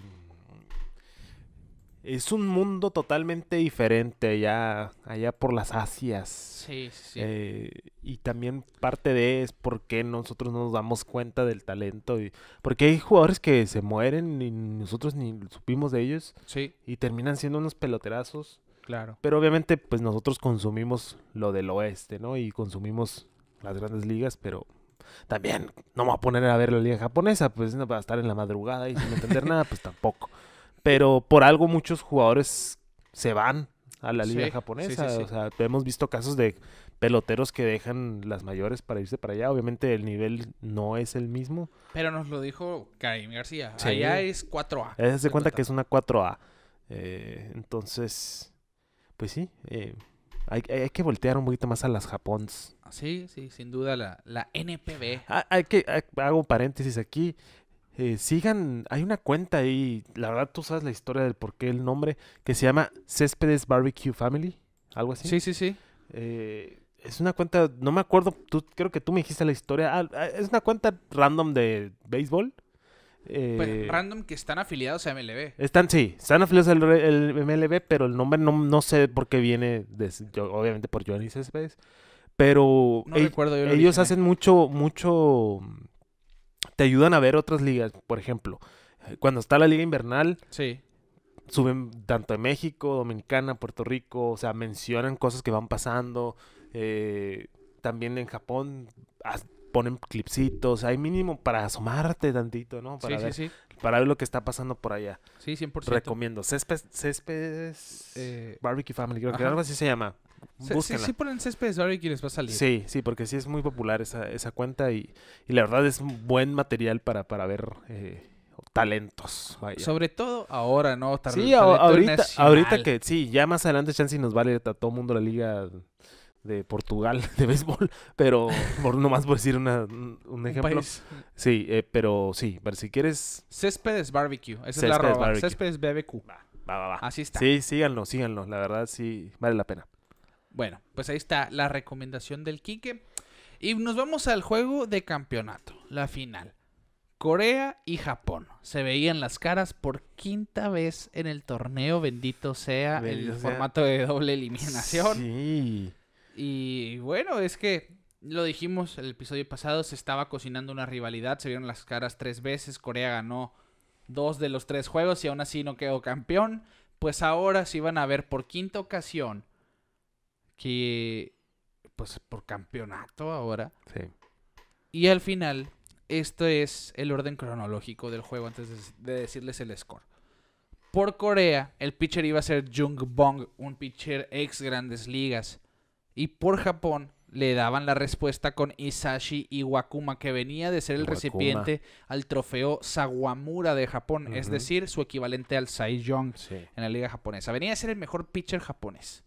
Es un mundo totalmente diferente allá, allá por las Asias. Sí, sí. Eh, y también parte de es por qué nosotros no nos damos cuenta del talento. Y, porque hay jugadores que se mueren y nosotros ni supimos de ellos. Sí. Y terminan siendo unos peloterazos. Claro. Pero obviamente, pues nosotros consumimos lo del oeste, ¿no? Y consumimos las grandes ligas, pero también no me voy a poner a ver la liga japonesa, pues no, va a estar en la madrugada y sin entender nada, pues tampoco. Pero por algo muchos jugadores se van a la liga japonesa. o sea, hemos visto casos de peloteros que dejan las mayores para irse para allá. Obviamente el nivel no es el mismo. Pero nos lo dijo Karim García. Allá es 4A. Se, se cuenta que es una 4A. Eh, entonces, pues sí, eh, hay, que voltear un poquito más a las Japones. Ah, sí, sí, sin duda la, la NPB. Ah, hay que, hago un paréntesis aquí. Eh, sigan, hay una cuenta ahí, la verdad tú sabes la historia del por qué el nombre, que se llama Céspedes Barbecue Family, algo así. Sí, sí, sí. Eh, es una cuenta, no me acuerdo, tú, creo que tú me dijiste la historia. Ah, es una cuenta random de béisbol pues eh, random que están afiliados a MLB. Están, sí, están afiliados al MLB, pero el nombre no, sé por qué viene, obviamente por Johnny Céspedes, Pero ellos hacen mucho, mucho. Te ayudan a ver otras ligas, por ejemplo. Cuando está la liga invernal, sí. suben tanto en México, Dominicana, Puerto Rico, o sea, mencionan cosas que van pasando. Eh, también en Japón ponen clipsitos, hay mínimo para asomarte tantito, ¿no? Para sí, ver, Para ver lo que está pasando por allá. Sí, 100%. Recomiendo. Céspedes, eh, Barbecue Family, creo que algo así se llama. Sí, sí, ponen Céspedes Barbecue les va a salir. Sí, sí, porque sí es muy popular esa, esa cuenta y, la verdad es buen material para, para ver... Eh, talentos. Sobre todo ahora, ¿no? sí, ahorita, ahorita que sí, ya más adelante Chansey nos vale a todo mundo la liga de Portugal [LAUGHS] de béisbol, pero [LAUGHS] por, nomás por decir un, ejemplo. Sí, eh, pero sí, pero si quieres... Céspedes Barbecue, esa es la roba Barbecue. Céspedes BBQ. Va, va, va, Así está. Sí, síganlo, síganlo, la verdad sí vale la pena. Bueno, pues ahí está la recomendación del Quique. Y nos vamos al juego de campeonato, la final. Corea y Japón se veían las caras por quinta vez en el torneo, bendito sea el formato de doble eliminación. Sí. Y bueno, es que lo dijimos el episodio pasado, se estaba cocinando una rivalidad, se vieron las caras tres veces, Corea ganó dos de los tres juegos y aún así no quedó campeón. Pues ahora se iban a ver por quinta ocasión que, pues por campeonato ahora. Sí. Y al final, Esto es el orden cronológico del juego antes de decirles el score. Por Corea, el pitcher iba a ser Jung Bong, un pitcher ex grandes ligas y por Japón le daban la respuesta con Isashi Iwakuma, que venía de ser el recipiente al trofeo Sawamura de Japón, es decir, su equivalente al Sai Young en la liga japonesa. Venía de ser el mejor pitcher japonés.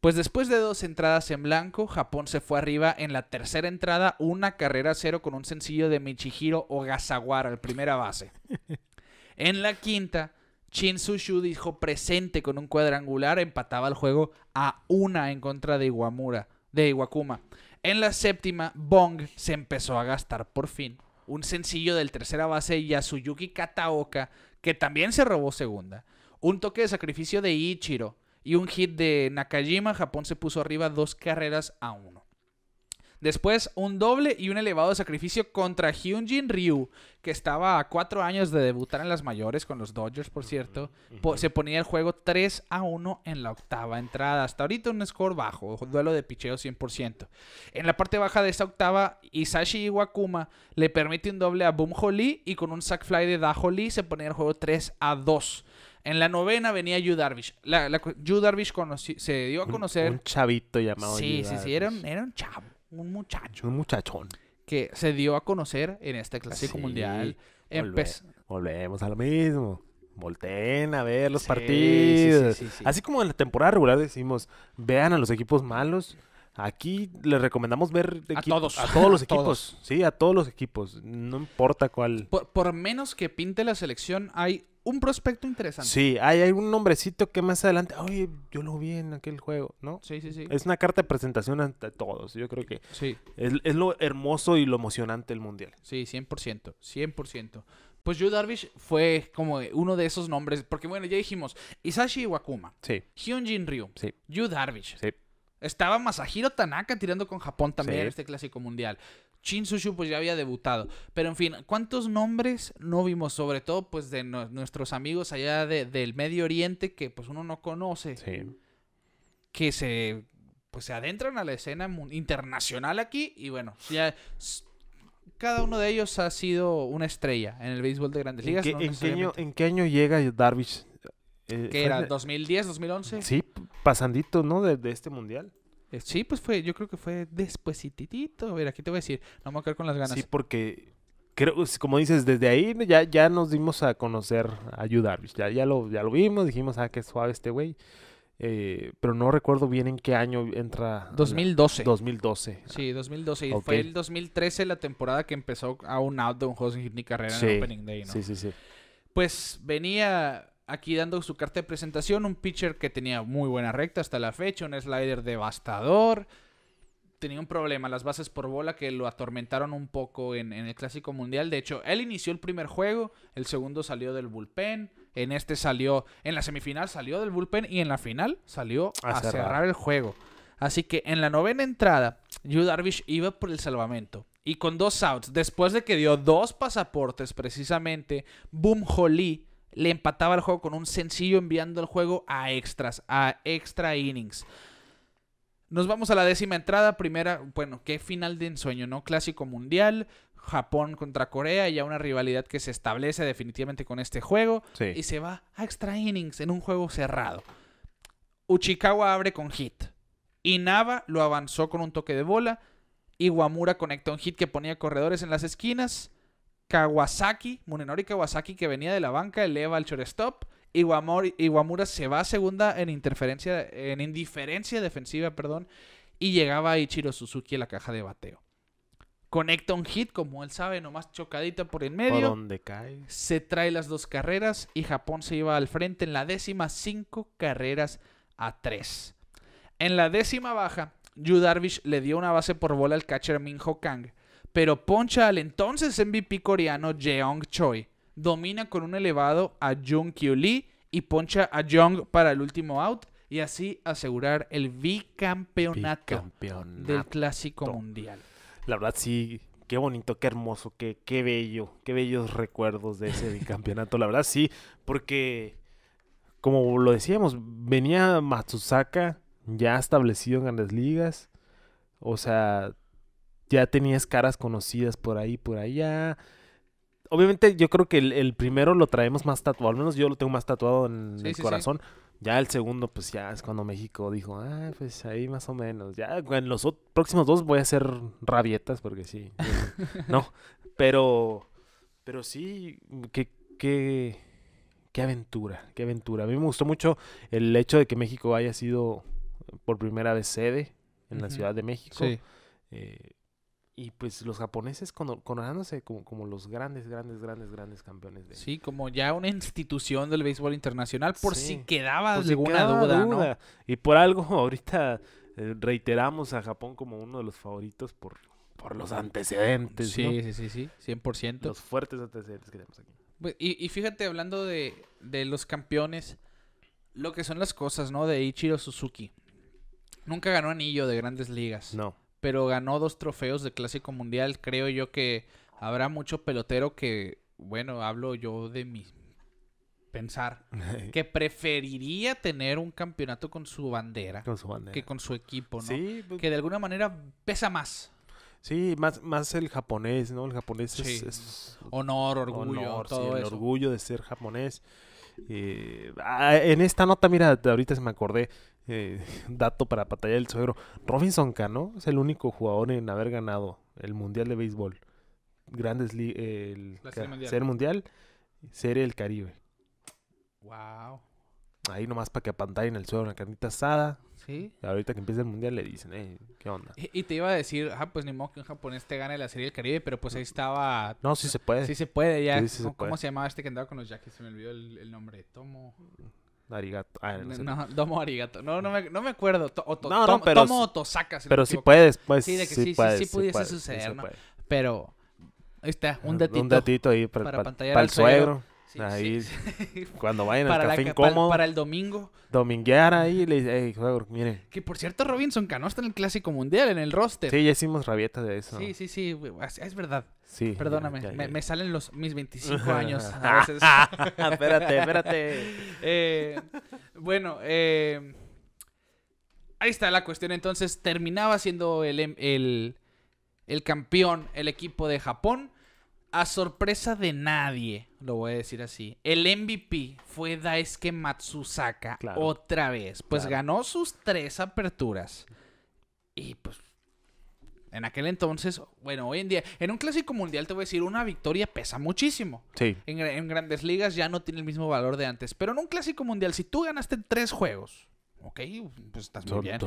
Pues después de dos entradas en blanco, Japón se fue arriba en la tercera entrada, una carrera cero con un sencillo de Michihiro Ogasawara, el primera base. [LAUGHS] En la quinta, Chin Sushu dijo presente con un cuadrangular, empataba el juego a una en contra de Iwamura, de Iwakuma. En la séptima, Bong se empezó a gastar por fin. Un sencillo del tercera base Yasuyuki Kataoka, que también se robó segunda. Un toque de sacrificio de Ichiro y un hit de Nakajima, Japón se puso arriba dos carreras a uno. Después, un doble y un elevado sacrificio contra Hyunjin Ryu, que estaba a cuatro años de debutar en las mayores con los Dodgers, por cierto. se ponía el juego 3 a 1 en la octava entrada. Hasta ahorita un score bajo, duelo de picheo 100%. En la parte baja de esta octava, Isashi Iwakuma le permite un doble a Boom Holly y con un sack fly de Da Lee se ponía el juego 3 a 2. En la novena venía Yu Darvish. Yu Darvish se dio a conocer. Un, chavito llamado. Sí, sí, sí, era un, era un chavo un muchacho. Un muchachón. Que se dio a conocer en este clásico mundial. volvemos a lo mismo. Volteen a ver los partidos. Así como en la temporada regular decimos, vean a los equipos malos. Aquí les recomendamos ver a todos. a todos los [LAUGHS] equipos. Sí, a todos los equipos. No importa cuál. por, menos que pinte la selección, hay un prospecto interesante. Sí, hay un nombrecito que más adelante, oye, yo lo vi en aquel juego, ¿no? Sí, sí, sí. Es una carta de presentación ante todos, yo creo que sí. es, lo hermoso y lo emocionante del Mundial. Sí, 100%, 100%. Pues Yu Darvish fue como uno de esos nombres, porque bueno, ya dijimos, Isashi Iwakuma, sí. Hyunjin Ryu, sí. Yu Darvish. Sí. Estaba Masahiro Tanaka tirando con Japón también en este clásico mundial. Chin Sushu pues ya había debutado. Pero en fin, ¿cuántos nombres no vimos? Sobre todo pues de nuestros amigos allá del Medio Oriente que pues uno no conoce. Que se pues se adentran a la escena internacional aquí y bueno, ya cada uno de ellos ha sido una estrella en el béisbol de grandes ligas. ¿En qué, año, llega Darvish? Eh, ¿Qué era? ¿2010, 2011? Sí, pasandito, ¿no? de este mundial sí, pues fue, yo creo que fue despuesititito. A ver, aquí te voy a decir, vamos a quedar con las ganas. Sí, porque creo, pues, como dices, desde ahí ya, ya nos dimos a conocer, a ayudar. Pues, ya, ya, lo, ya lo vimos, dijimos, ah, qué suave este güey. Eh, pero no recuerdo bien en qué año entra. 2012. 2012. Sí, 2012. Y fue el 2013 la temporada que empezó a un out de un Carrera en Opening Day, ¿no? Sí, sí, sí. Pues venía aquí dando su carta de presentación, un pitcher que tenía muy buena recta hasta la fecha, un slider devastador. Tenía un problema, las bases por bola que lo atormentaron un poco en, el Clásico Mundial. De hecho, él inició el primer juego, el segundo salió del bullpen, en este salió, en la semifinal salió del bullpen y en la final salió a, cerrar. el juego. Así que en la novena entrada, Yu Darvish iba por el salvamento. Y con dos outs, después de que dio dos pasaportes precisamente, Boom Jolie le empataba el juego con un sencillo enviando el juego a extras, a extra innings. Nos vamos a la décima entrada, primera, bueno, qué final de ensueño, ¿no? Clásico mundial, Japón contra Corea, ya una rivalidad que se establece definitivamente con este juego y se va a extra innings en un juego cerrado. Uchikawa abre con hit. Inaba lo avanzó con un toque de bola. Iwamura conectó un hit que ponía corredores en las esquinas. Kawasaki, Munenori Kawasaki, que venía de la banca, eleva al shortstop. Iwamori, Iwamura se va a segunda en interferencia, en indiferencia defensiva, perdón, y llegaba Ichiro Suzuki a la caja de bateo. Conecta un hit, como él sabe, nomás chocadita por el medio. ¿Por dónde cae? Se trae las dos carreras y Japón se iba al frente en la décima, cinco carreras a tres. En la décima baja, Yu Darvish le dio una base por bola al catcher Minho Kang pero poncha al entonces MVP coreano Jeong Choi. Domina con un elevado a Jung Kyu Lee y poncha a Jung para el último out y así asegurar el bicampeonato, del Clásico Mundial. La verdad sí, qué bonito, qué hermoso, qué, qué bello, qué bellos recuerdos de ese bicampeonato. La verdad sí, porque como lo decíamos, venía Matsusaka ya establecido en grandes ligas. O sea, ya tenías caras conocidas por ahí, por allá. Obviamente yo creo que el, primero lo traemos más tatuado, al menos yo lo tengo más tatuado en el corazón. Ya el segundo, pues ya es cuando México dijo, ah, pues ahí más o menos. Ya en los próximos dos voy a hacer rabietas porque sí. no, [LAUGHS] pero, pero sí, qué que, qué aventura, qué aventura. A mí me gustó mucho el hecho de que México haya sido por primera vez sede en la Ciudad de México. Sí. Eh, y pues los japoneses coronándose como, como, los grandes, grandes, grandes, grandes campeones de... Sí, como ya una institución del béisbol internacional por si quedaba alguna duda, ¿no? Y por algo [LAUGHS] ahorita eh, reiteramos a Japón como uno de los favoritos por, por los antecedentes, Sí, ¿no? sí, sí, sí, 100%. Los fuertes antecedentes que tenemos aquí. Pues, y, fíjate, hablando de, de los campeones, lo que son las cosas, ¿no? De Ichiro Suzuki. Nunca ganó anillo de grandes ligas. No pero ganó dos trofeos de Clásico Mundial. Creo yo que habrá mucho pelotero que, bueno, hablo yo de mi pensar, [LAUGHS] que preferiría tener un campeonato con su bandera, que con su equipo, ¿no? Sí, pues Que de alguna manera pesa más. Sí, más, más el japonés, ¿no? El japonés es, honor, orgullo, todo el orgullo de ser japonés. Eh, ah, en esta nota, mira, ahorita se me acordé, eh, [LAUGHS] dato para pantalla del suegro. Robinson Cano es el único jugador en haber ganado el Mundial de Béisbol. Grandes el ser mundial. Serie del Caribe. Wow. Ahí nomás para que apantallen el suegro, una carnita asada. Sí. Y ahorita que empieza el mundial le dicen, ¿qué onda? Y, te iba a decir, ah, pues ni modo que un japonés te gane la Serie del Caribe, pero pues ahí estaba. No, sí se puede. Sí se puede, ya. ¿Cómo, se llamaba este que andaba con los Jackies? Se me olvidó el, el nombre. Tomo. Arigato. Ah, no, domo arigato. No, no me, no me acuerdo. To, o pero, si puedes, pues. sí, pudiese suceder, Pero, ahí está, un datito. Un para, el suegro ahí, [LAUGHS] cuando vayan al café incómodo. Para, el domingo. Dominguear ahí le dice, Que por cierto, Robinson Cano está en el Clásico Mundial, en el roster. Sí, ya hicimos rabietas de eso. Sí, sí, sí, es verdad. Perdóname, Me, salen los, mis 25 [LAUGHS] años a ah, veces. [LAUGHS] espérate, espérate. Eh, bueno, eh, ahí está la cuestión. Entonces, terminaba siendo el, em, el, el campeón el equipo de Japón a sorpresa de nadie, lo voy a decir así, el MVP fue Daisuke Matsusaka otra vez. Pues ganó sus tres aperturas. Y pues en aquel entonces, bueno, hoy en día, en un clásico mundial te voy a decir, una victoria pesa muchísimo. Sí. En, grandes ligas ya no tiene el mismo valor de antes. Pero en un clásico mundial, si tú ganaste tres juegos, ok, pues estás muy bien.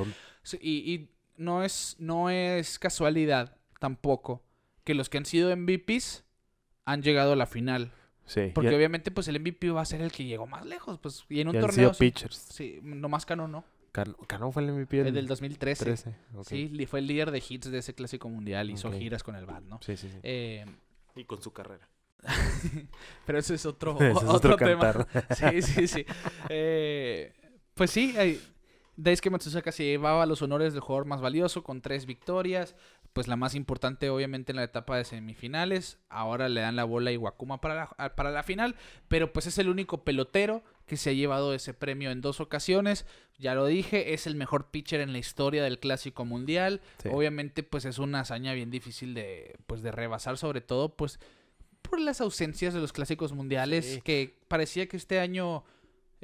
Y, y, no, es, no es casualidad tampoco que los que han sido MVPs han llegado a la final. Sí. Porque obviamente, pues el MVP va a ser el que llegó más lejos. Pues, y en un y han torneo. pitchers. Sí, nomás Cano no. Cano, fue el MVP del, el 2013. 13, Sí, fue el líder de hits de ese clásico mundial. Hizo giras con el bat, ¿no? Sí, sí, sí. Eh, y con su carrera. [LAUGHS] Pero [LAUGHS] eso es otro, otro, tema. [LAUGHS] Sí, sí, sí. Eh, pues sí, es que Matsusaka se llevaba los honores del jugador más valioso con tres victorias pues la más importante obviamente en la etapa de semifinales. Ahora le dan la bola a Iwakuma para la, para la final, pero pues es el único pelotero que se ha llevado ese premio en dos ocasiones. Ya lo dije, es el mejor pitcher en la historia del Clásico Mundial. Obviamente pues es una hazaña bien difícil de, pues, de rebasar, sobre todo pues por las ausencias de los Clásicos Mundiales que parecía que este año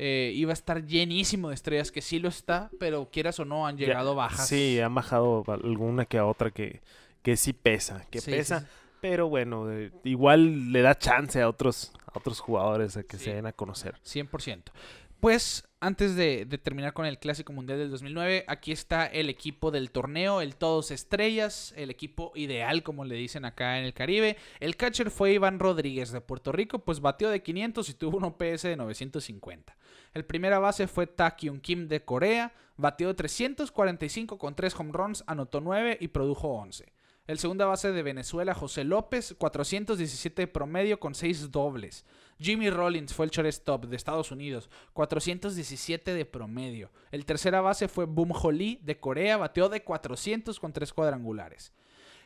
eh, iba a estar llenísimo de estrellas, que sí lo está, pero quieras o no, han llegado bajas. Sí, han bajado alguna que a otra que, que sí pesa, que pesa. Pero bueno, eh, igual le da chance a otros, a otros jugadores a que se den a conocer. 100%. Pues antes de, de, terminar con el Clásico Mundial del 2009, aquí está el equipo del torneo, el Todos Estrellas, el equipo ideal, como le dicen acá en el Caribe. El catcher fue Iván Rodríguez de Puerto Rico, pues batió de 500 y tuvo un OPS de 950. El primera base fue tak Kim de Corea, batió 345 con 3 home runs, anotó 9 y produjo 11. El segunda base de Venezuela, José López, 417 de promedio con 6 dobles. Jimmy Rollins fue el shortstop de Estados Unidos, 417 de promedio. El tercera base fue Boom Jolie de Corea, bateó de 400 con 3 cuadrangulares.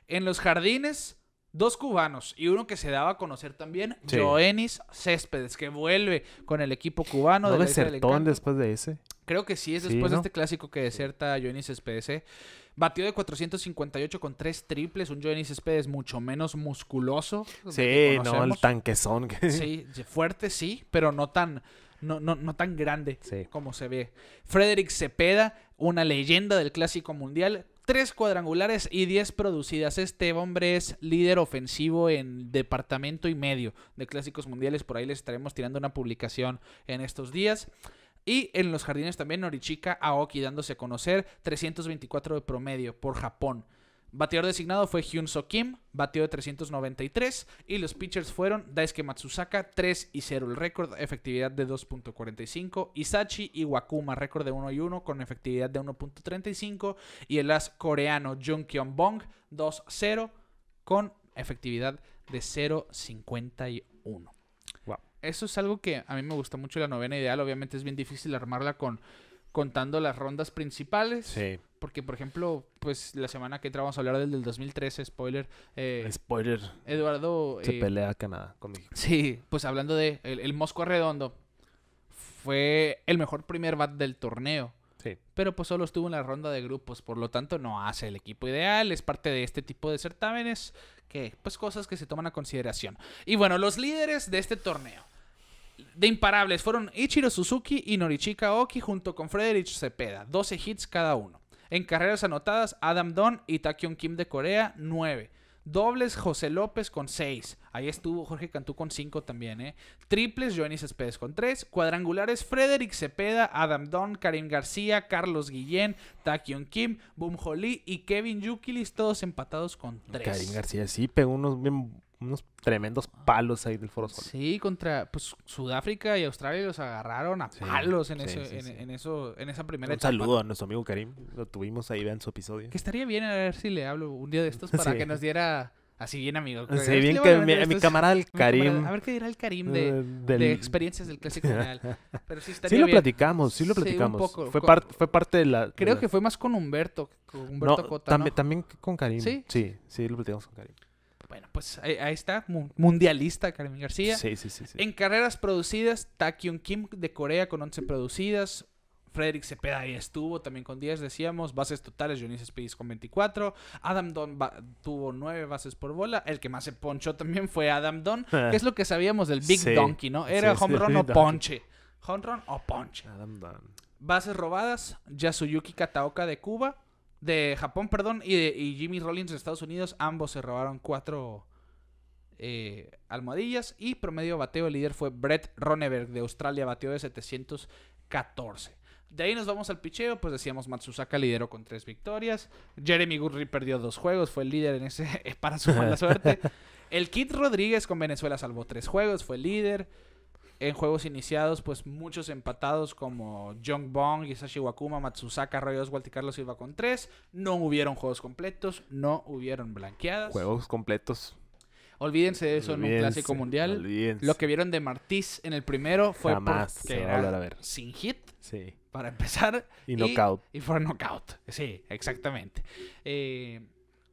En los jardines, Dos cubanos y uno que se daba a conocer también, Joenis Céspedes, que vuelve con el equipo cubano. ¿No de después de ese? Creo que sí, es después de este clásico que deserta Joenis Céspedes. ¿eh? Batió de 458 con tres triples, un Joenis Céspedes mucho menos musculoso. Sí, no, el tanquezón. Sí, [LAUGHS] fuerte sí, pero no tan... No, no, tan grande como se ve. Frederick Cepeda, una leyenda del clásico mundial, Tres cuadrangulares y diez producidas. Este hombre es líder ofensivo en departamento y medio de clásicos mundiales. Por ahí les estaremos tirando una publicación en estos días. Y en los jardines también Norichika Aoki dándose a conocer 324 de promedio por Japón. Bateador designado fue Hyun So Kim, batió de 393 y los pitchers fueron Daisuke Matsusaka 3 y 0 el récord, efectividad de 2.45, Isachi Iwakuma récord de 1 y 1 con efectividad de 1.35 y el as coreano Jung Kyung Bong 2-0 con efectividad de 0.51. Wow. Eso es algo que a mí me gusta mucho la novena ideal, obviamente es bien difícil armarla con contando las rondas principales. Sí porque por ejemplo, pues la semana que entra vamos a hablar del, del 2013, spoiler. Eh, spoiler. Eduardo... Se eh, pelea Canadá con Sí, pues hablando de el, Mosco Redondo, fue el mejor primer bat del torneo. Sí. Pero pues solo estuvo en la ronda de grupos, por lo tanto no hace el equipo ideal, es parte de este tipo de certámenes, que pues cosas que se toman a consideración. Y bueno, los líderes de este torneo de imparables fueron Ichiro Suzuki y Norichika Oki junto con Frederic Cepeda, 12 hits cada uno. En carreras anotadas, Adam Don y takion Kim de Corea, 9. Dobles, José López con 6. Ahí estuvo Jorge Cantú con 5 también, ¿eh? Triples, Joanny Céspedes con 3. Cuadrangulares, Frederick Cepeda, Adam Don, Karim García, Carlos Guillén, Takion Kim, Boom y Kevin Yukilis, todos empatados con 3. Karim García sí pegó unos bien unos tremendos palos ahí del Foro Sí, contra pues, Sudáfrica y Australia los agarraron a palos en, eso, en, esa primera Un saludo a nuestro amigo Karim, lo tuvimos ahí, en su episodio. Que estaría bien a ver si le hablo un día de estos para que nos diera... Así bien, amigo. Así bien que mi, Karim. a ver qué dirá el Karim de, eh, de experiencias del clásico final. sí, lo platicamos, sí lo platicamos. Fue, parte, fue parte de la... Creo que fue más con Humberto, con Humberto Cota, También con Karim. ¿Sí? sí, sí, lo platicamos con Karim. Bueno, pues ahí, está, mundialista Carmen García. Sí, sí, sí, En carreras producidas, Takyun Kim de Corea con 11 producidas, Frederick Cepeda ahí estuvo también con 10, decíamos. Bases totales, Jonis Speeds con 24. Adam Don tuvo 9 bases por bola. El que más se ponchó también fue Adam Don, ah. que es lo que sabíamos del Big Donkey, ¿no? Era home run o ponche. Home run o ponche. Adam Don. Bases robadas, Yasuyuki Kataoka de Cuba de Japón, perdón, y, de, Jimmy Rollins de Estados Unidos, ambos se robaron cuatro eh, almohadillas y promedio bateo el líder fue Brett Roneberg de Australia, bateó de 714. De ahí nos vamos al picheo, pues decíamos Matsusaka lideró con tres victorias, Jeremy Gurry perdió dos juegos, fue el líder en ese [LAUGHS] para su mala suerte. [LAUGHS] El Kid Rodríguez con Venezuela salvó tres juegos, fue el líder en juegos iniciados, pues muchos empatados como Jong Bong, Isashi Wakuma, Matsusaka, Rayos, Oswald y Carlos Silva con tres. No hubieron juegos completos, no hubieron blanqueadas. Juegos completos. Olvídense de eso en un clásico mundial. Olvídense. Lo que vieron de Martiz en el primero fue sin hit. Sí. Para empezar. Y, no. knockout. Y fue knockout. Sí, exactamente. Eh,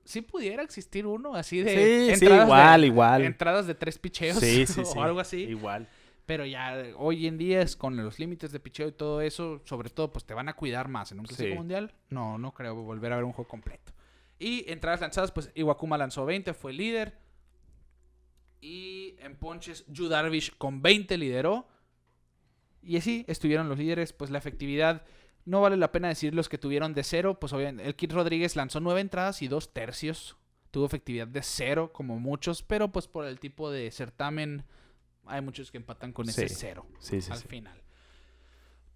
si pudiera existir uno así de. entradas igual, igual. Entradas de tres picheos [LAUGHS] o algo así. Igual. Pero ya hoy en día es con los límites de picheo y todo eso, sobre todo, pues te van a cuidar más. En un clásico mundial, no, no creo volver a ver un juego completo. Y entradas lanzadas, pues Iwakuma lanzó 20, fue líder. Y en ponches, Yu con 20 lideró. Y así estuvieron los líderes, pues la efectividad. No vale la pena decir los que tuvieron de cero, pues obviamente el Kid Rodríguez lanzó nueve entradas y dos tercios. Tuvo efectividad de cero, como muchos, pero pues por el tipo de certamen hay muchos que empatan con ese cero al final.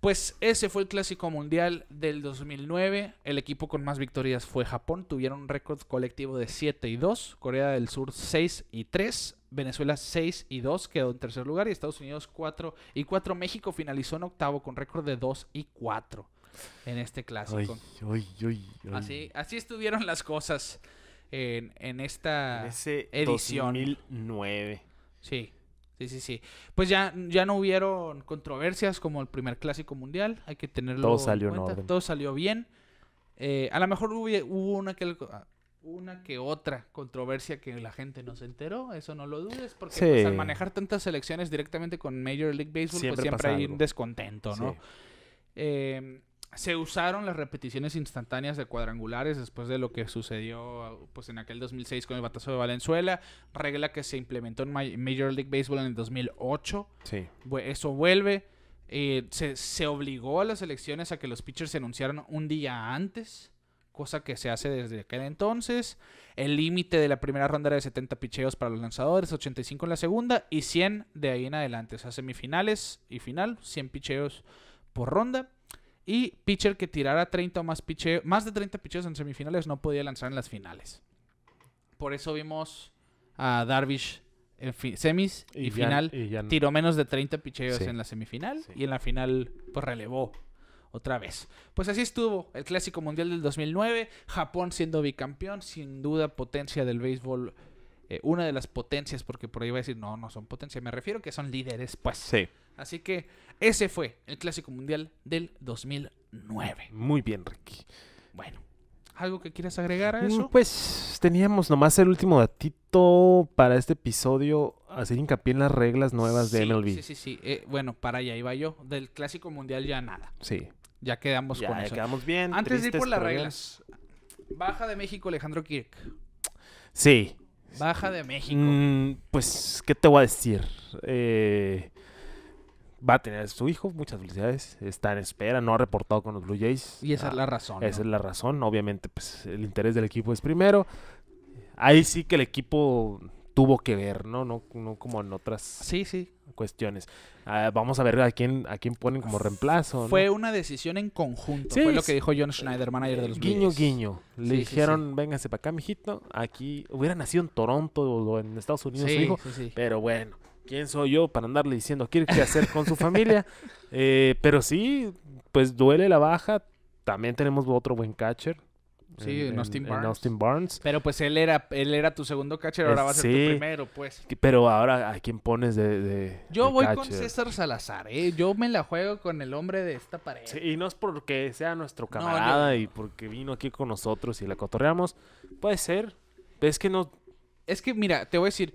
Pues ese fue el clásico mundial del 2009. El equipo con más victorias fue Japón. Tuvieron un récord colectivo de 7 y 2. Corea del Sur 6 y 3. Venezuela 6 y 2 quedó en tercer lugar. Y Estados Unidos 4 y 4. México finalizó en octavo con récord de 2 y 4 en este clásico. así, estuvieron las cosas en, en esta en ese edición. 2009. Sí. Sí, sí, sí. Pues ya, ya no hubieron controversias como el primer clásico mundial. Hay que tenerlo. Todo salió en, cuenta. Todo salió bien. Eh, a lo mejor hubo, ah, una que otra controversia que la gente no se enteró, eso no lo dudes, porque pues, al manejar tantas selecciones directamente con Major League Baseball, siempre pues siempre hay un descontento, ¿no? Em, se usaron las repeticiones instantáneas de cuadrangulares después de lo que sucedió pues, en aquel 2006 con el batazo de Valenzuela, regla que se implementó en Major League Baseball en el 2008. Sí. Eso vuelve. Eh, se, se, obligó a las elecciones a que los pitchers se anunciaran un día antes, cosa que se hace desde aquel entonces. El límite de la primera ronda era de 70 picheos para los lanzadores, 85 en la segunda y 100 de ahí en adelante. O sea, semifinales y final, 100 picheos por ronda. Y pitcher que tirara 30 o más picheos, más de 30 picheos en semifinales no podía lanzar en las finales. Por eso vimos a Darvish en semis y, final. Tiró menos de 30 picheos en la semifinal y en la final pues relevó otra vez. Pues así estuvo el Clásico Mundial del 2009, Japón siendo bicampeón, sin duda potencia del béisbol eh, una de las potencias, porque por ahí va a decir, no, no son potencias me refiero que son líderes, pues. Sí. Así que ese fue el Clásico Mundial del 2009. Muy bien, Ricky. Bueno, ¿algo que quieras agregar a mm, eso? Pues teníamos nomás el último datito para este episodio, hacer hincapié en las reglas nuevas de MLB. Sí, sí, sí. Eh, bueno, para allá iba yo. Del Clásico Mundial ya nada. Sí. Ya quedamos con ya quedamos bien. Antes de ir por las reglas, baja de México Alejandro Kirk. Sí, Baja de México. Mm, pues, ¿qué te voy a decir? Eh, va a tener su hijo, muchas felicidades. Está en espera, no ha reportado con los Blue Jays. Y esa es la ah, razón. Esa es la razón. Obviamente, pues el interés del equipo es primero. Ahí sí que el equipo tuvo que ver, ¿no? No, no como en otras. Sí, sí cuestiones. Ah, vamos a ver a quién, a quién ponen como reemplazo. Fue una decisión en conjunto, fue lo que dijo John Schneider, manager de los Guiño, guiño. Le dijeron, véngase para acá, mijito. Aquí hubiera nacido en Toronto o en Estados Unidos su hijo, pero bueno. ¿Quién soy yo para andarle diciendo qué hacer con su familia? [LAUGHS] Eh, pero sí, pues duele la baja. También tenemos otro buen catcher. Sí, Austin Barnes. Pero pues él era, él era tu segundo catcher, ahora eh, va a ser tu primero, pues. Pero ahora, ¿a quién pones de, Yo voy con César Salazar, ¿eh? Yo me la juego con el hombre de esta pared. y no es porque sea nuestro camarada y porque vino aquí con nosotros y la cotorreamos. Puede ser. Es que no... Es que, mira, te voy a decir...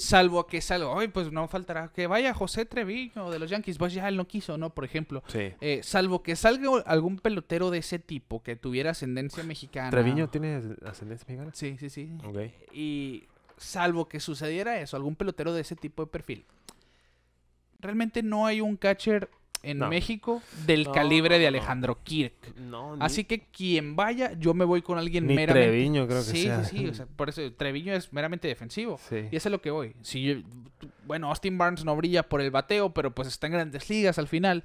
Salvo que salga, hoy pues no faltará que vaya José Treviño de los Yankees, pues ya él no quiso, ¿no? Por ejemplo. Eh, salvo que salga algún pelotero de ese tipo que tuviera ascendencia mexicana. ¿Treviño tiene ascendencia mexicana? Sí, sí, sí. Y salvo que sucediera eso, algún pelotero de ese tipo de perfil. Realmente no hay un catcher en México del calibre de Alejandro Kirk. Así que quien vaya, yo me voy con alguien meramente. Treviño, creo que sí. Sea. Sí, sí, por eso Treviño es meramente defensivo. Y eso es lo que voy. Si Bueno, Austin Barnes no brilla por el bateo, pero pues está en grandes ligas al final.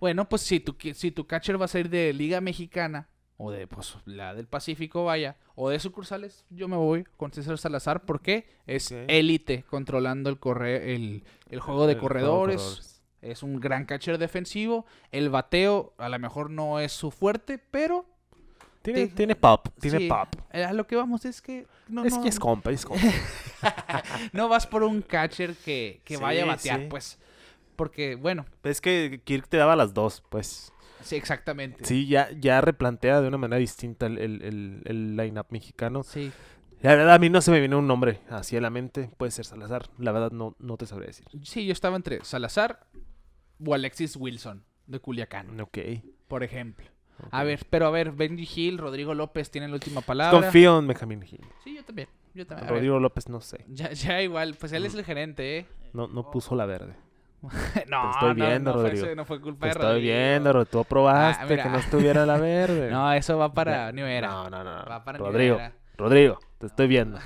Bueno, pues si tu, si tu catcher va a ser de Liga Mexicana o de pues, la del Pacífico, vaya, o de sucursales, yo me voy con César Salazar porque es élite controlando el, corre el, juego de corredores es un gran catcher defensivo. El bateo a lo mejor no es su fuerte, pero... Tiene, tiene pop, tiene pop. Eh, a lo que vamos es que... No, es que es compa, es compa. [LAUGHS] no vas por un catcher que, vaya a batear, pues. Porque, bueno. Pues es que Kirk te daba las dos, pues. Sí, exactamente. Sí, ya, ya replantea de una manera distinta el, el, line-up mexicano. Sí. La verdad, a mí no se me viene un nombre así a la mente. Puede ser Salazar. La verdad, no, no te sabré decir. Sí, yo estaba entre Salazar, o Alexis Wilson de Culiacán. Ok. Por ejemplo. A ver, pero a ver, Benji Hill, Rodrigo López tienen la última palabra. Confío en Benjamin Hill. Sí, yo también. Yo también. Rodrigo López no sé. Ya, ya igual, pues él es mm. el gerente, ¿eh? No, no puso la verde. [LAUGHS] no, Te estoy viendo, no, no Rodrigo. no fue culpa de Rodrigo. Estoy viendo, Rodrigo. Tú aprobaste ah, que no estuviera la verde. [LAUGHS] no, eso va para New No, no, no. Va para Rodrigo. Rodrigo, te estoy viendo.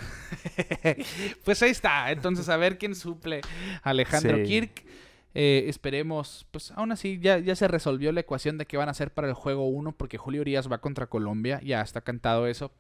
[LAUGHS] pues ahí está. Entonces, a ver quién suple Alejandro Kirk. Eh, esperemos, pues aún así ya, ya se resolvió la ecuación de qué van a hacer para el juego 1 porque Julio Urias va contra Colombia, ya está cantado eso.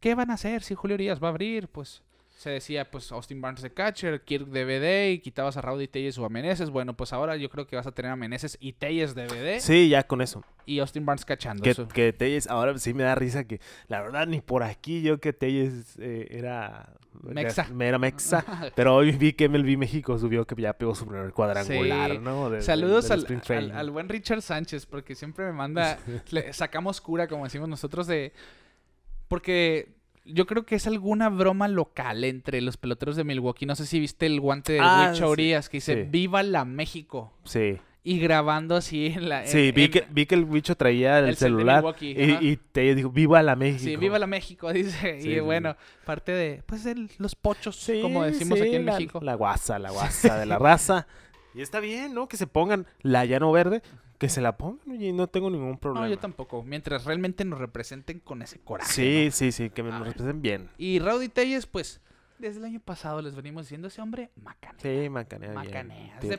¿Qué van a hacer si Julio Urias va a abrir? Pues se decía, pues Austin Barnes de catcher, Kirk de y quitabas a Rowdy Telles o a Meneses. Bueno, pues ahora yo creo que vas a tener a Meneses y Telles de Sí, ya con eso. Y Austin Barnes cachando. Que, eso. que Telles, ahora sí me da risa que la verdad ni por aquí yo que Telles eh, era... Mexa. Era Mexa. [LAUGHS] pero hoy vi que MLB México subió que ya pegó su primer cuadrangular, ¿no? Saludos al, al, buen Richard Sánchez porque siempre me manda... [LAUGHS] sacamos cura, como decimos nosotros, de... Porque yo creo que es alguna broma local entre los peloteros de Milwaukee. No sé si viste el guante de ah, que dice Viva la México. Sí. Y grabando así en la. sí, vi, que, vi que el bicho traía el, celular. Y, y, te dijo, ¡Viva la México! Sí, ¡Viva la México! [LAUGHS] Dice. y bueno, parte de. Pues los pochos, como decimos aquí en México. La guasa, la guasa de la raza. [LAUGHS] Y está bien, ¿no? Que se pongan la llano verde que se la pongan, y no tengo ningún problema. No, yo tampoco. Mientras realmente nos representen con ese coraje. Sí, sí, sí, que nos representen bien. Y Rowdy Telles, pues, desde el año pasado les venimos diciendo ese hombre macanea. Sí, macanea. Macanea. de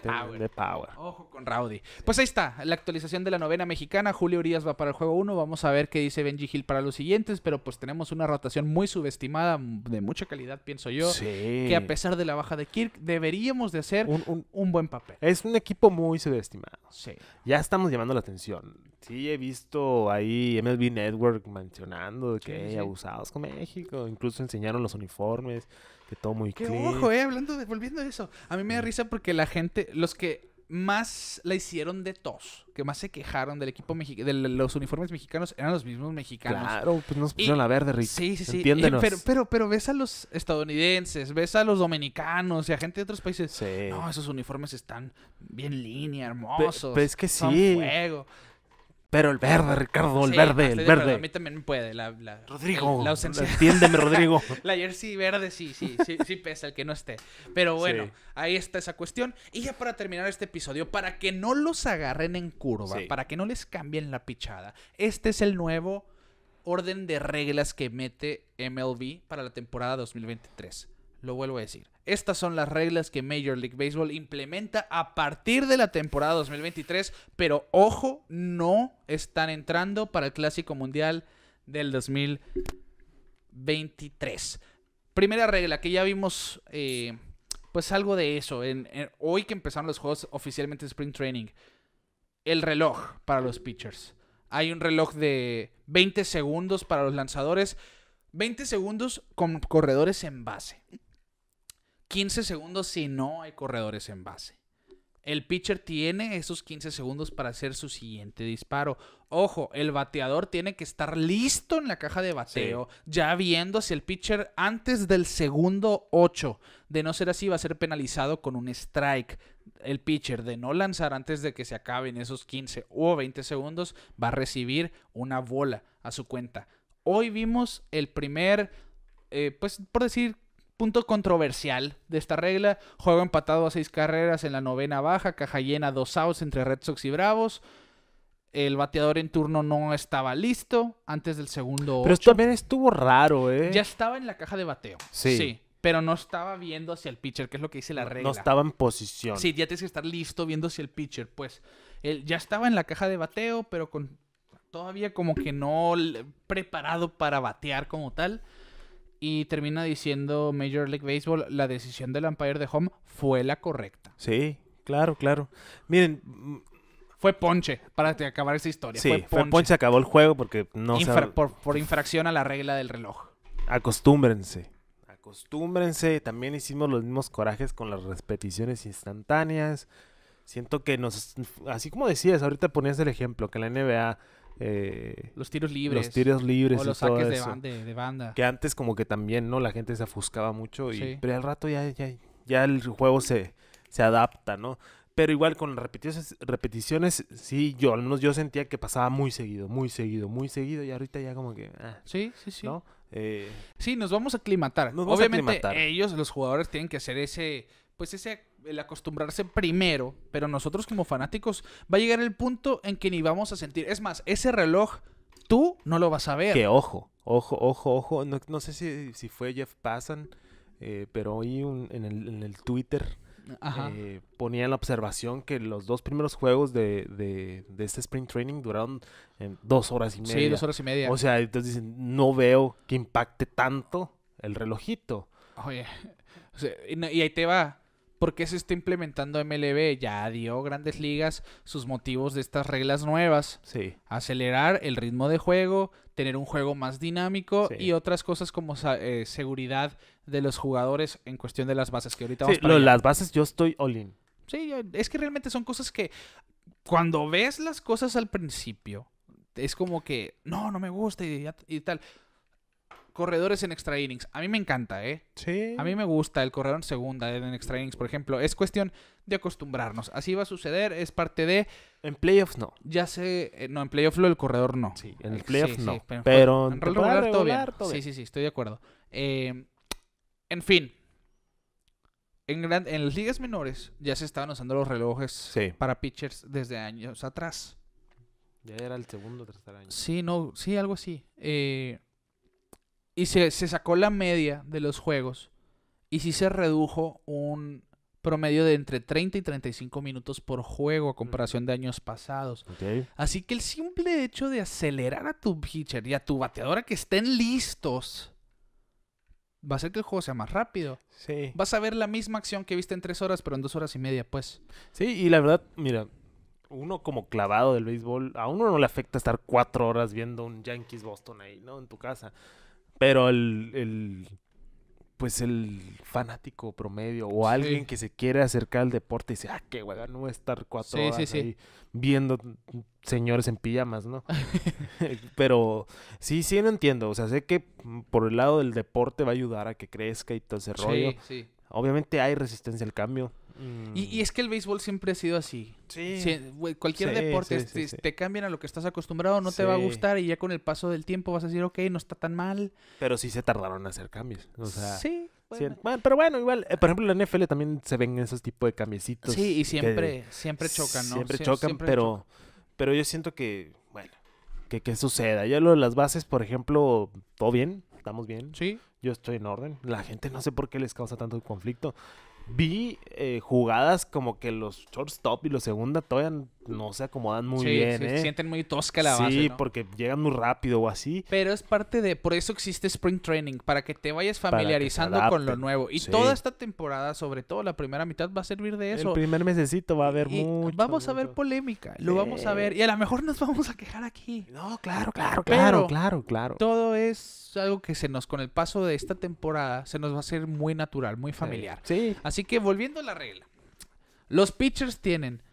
power. Ojo con Rowdy. Pues ahí está, la actualización de la novena mexicana. Julio Urias va para el juego 1. Vamos a ver qué dice Benji Gil para los siguientes. Pero pues tenemos una rotación muy subestimada, de mucha calidad, pienso yo. Sí. Que a pesar de la baja de Kirk, deberíamos de hacer un, buen papel. Es un equipo muy subestimado. Sí. Ya estamos llamando la atención. Sí, he visto ahí MLB Network mencionando que hay abusados con México. Incluso enseñaron los uniformes. Que todo muy Qué ojo, eh, hablando de, volviendo a eso. A mí me da mm. risa porque la gente, los que más la hicieron de tos, que más se quejaron del equipo mexicano, de los uniformes mexicanos, eran los mismos mexicanos. Claro, pues nos pusieron la verde, Rick. Sí, sí, sí. Entiéndenos. pero, pero, ves a los estadounidenses, ves a los dominicanos y a gente de otros países. Sí. No, esos uniformes están bien línea, hermosos. Pero, pues es que sí. Son fuego. Pero el verde, Ricardo, el verde, el verde. A mí también me puede. La, la Rodrigo. La Entiéndeme, Rodrigo. [LAUGHS] la jersey verde, sí, sí, sí, sí pesa el que no esté. Pero bueno, ahí está esa cuestión. Y ya para terminar este episodio, para que no los agarren en curva, para que no les cambien la pichada, este es el nuevo orden de reglas que mete MLB para la temporada 2023. Lo vuelvo a decir. Estas son las reglas que Major League Baseball implementa a partir de la temporada 2023, pero ojo, no están entrando para el Clásico Mundial del 2023. Primera regla que ya vimos, eh, pues algo de eso, hoy que empezaron los juegos oficialmente Spring Training. El reloj para los pitchers. Hay un reloj de 20 segundos para los lanzadores, 20 segundos con corredores en base. 15 segundos si no hay corredores en base. El pitcher tiene esos 15 segundos para hacer su siguiente disparo. Ojo, el bateador tiene que estar listo en la caja de bateo, ya viendo si el pitcher antes del segundo 8. De no ser así, va a ser penalizado con un strike. El pitcher de no lanzar antes de que se acaben esos 15 o 20 segundos va a recibir una bola a su cuenta. Hoy vimos el primer, eh, pues por decir, Punto controversial de esta regla, juego empatado a seis carreras en la novena baja, caja llena, dos outs entre Red Sox y Bravos. El bateador en turno no estaba listo antes del segundo. Pero esto también estuvo raro, ¿eh? Ya estaba en la caja de bateo. Sí. sí. Pero no estaba viendo hacia el pitcher, que es lo que dice la regla. No estaba en posición. Sí, ya tienes que estar listo viendo hacia el pitcher. Pues él ya estaba en la caja de bateo, pero con todavía como que no preparado para batear como tal y termina diciendo Major League Baseball, la decisión del Empire de home fue la correcta. Sí, claro, claro. Miren, mm, fue ponche para acabar esa historia. Sí, fue ponche. ponche, acabó el juego porque no se... por, infracción a la regla del reloj. Acostúmbrense. Acostúmbrense. También hicimos los mismos corajes con las repeticiones instantáneas. Siento que nos. Así como decías, ahorita ponías el ejemplo que la NBA eh, los tiros libres. Los tiros libres. y los saques de, Banda, Que antes como que también, ¿no? La gente se afuscaba mucho. Y, Pero al rato ya, ya, el juego se, adapta, ¿no? Pero igual con repeticiones, repeticiones, sí, yo al menos yo sentía que pasaba muy seguido, muy seguido, muy seguido. Y ahorita ya como que... Ah, sí, sí, sí. Eh, sí, nos vamos a aclimatar. Obviamente ellos, los jugadores, tienen que hacer ese... Pues ese el acostumbrarse primero, pero nosotros como fanáticos va a llegar el punto en que ni vamos a sentir. Es más, ese reloj tú no lo vas a ver. Que ojo, ojo, ojo, ojo. No, sé si, fue Jeff Passan, eh, pero hoy en, el, Twitter eh, ponía la observación que los dos primeros juegos de, este Spring Training duraron eh, dos horas y media. Sí, dos horas y media. O sea, entonces dicen, no veo que impacte tanto el relojito. Oye, y ahí te va por qué se está implementando MLB. Ya dio grandes ligas sus motivos de estas reglas nuevas. Sí. Acelerar el ritmo de juego, tener un juego más dinámico y otras cosas como eh, seguridad de los jugadores en cuestión de las bases, que ahorita vamos Las bases yo estoy all in. Sí, eh, es que realmente son cosas que cuando ves las cosas al principio, es como que, no, no me gusta y, y tal corredores en extra innings. A mí me encanta, ¿eh? Sí. A mí me gusta el corredor en segunda, en extra innings, por ejemplo. Es cuestión de acostumbrarnos. Así va a suceder, es parte de. En playoffs no. Ya sé, eh, no, en playoffs lo del corredor no. Sí, en el Playoffs no. pero, en todo, bien. Sí, sí, sí, estoy de acuerdo. Em, en fin. En, en las ligas menores ya se estaban usando los relojes para pitchers desde años atrás. Ya era el segundo o tercer año. Sí, no, sí, algo así. Eh, y se, se sacó la media de los juegos. Y sí se redujo un promedio de entre 30 y 35 minutos por juego a comparación de años pasados. Así que el simple hecho de acelerar a tu pitcher y a tu bateadora que estén listos va a hacer que el juego sea más rápido. Sí. Vas a ver la misma acción que viste en tres horas, pero en dos horas y media, pues. Sí, y la verdad, mira, uno como clavado del béisbol, a uno no le afecta estar cuatro horas viendo un Yankees Boston ahí, ¿no? En tu casa. Pero el, el pues el fanático promedio o alguien que se quiere acercar al deporte y dice, ah, qué hueva, no estar cuatro horas ahí viendo señores en pijamas, ¿no? [LAUGHS] Pero sí, sí, lo entiendo. O sea, sé que por el lado del deporte va a ayudar a que crezca y todo ese rollo. Obviamente hay resistencia al cambio. Y, mm. es que el béisbol siempre ha sido así. cualquier deporte te, cambian a lo que estás acostumbrado, no te va a gustar y ya con el paso del tiempo vas a decir, ok, no está tan mal. Pero sí se tardaron en hacer cambios. sí. pero bueno, igual, eh, por ejemplo, en la NFL también se ven esos tipos de cambiecitos. Sí, y siempre, siempre chocan, ¿no? Siempre chocan, pero, pero yo siento que, bueno, que, suceda. Ya lo de las bases, por ejemplo, todo bien, estamos bien. Sí. Yo estoy en orden. La gente no sé por qué les causa tanto conflicto vi eh, jugadas como que los shortstop y los segunda todavía no se acomodan muy bien. Se ¿eh? sienten muy tosca la base. Sí, porque llegan muy rápido o así. Pero es parte de. Por eso existe Spring Training, para que te vayas familiarizando con lo nuevo. Y toda esta temporada, sobre todo la primera mitad, va a servir de eso. El primer mesecito va a haber mucho. Vamos a ver polémica, lo vamos a ver. Y a lo mejor nos vamos a quejar aquí. No, claro, claro, claro, claro, claro. Todo es algo que se nos, con el paso de esta temporada, se nos va a hacer muy natural, muy familiar. Sí. Así que volviendo a la regla. Los pitchers tienen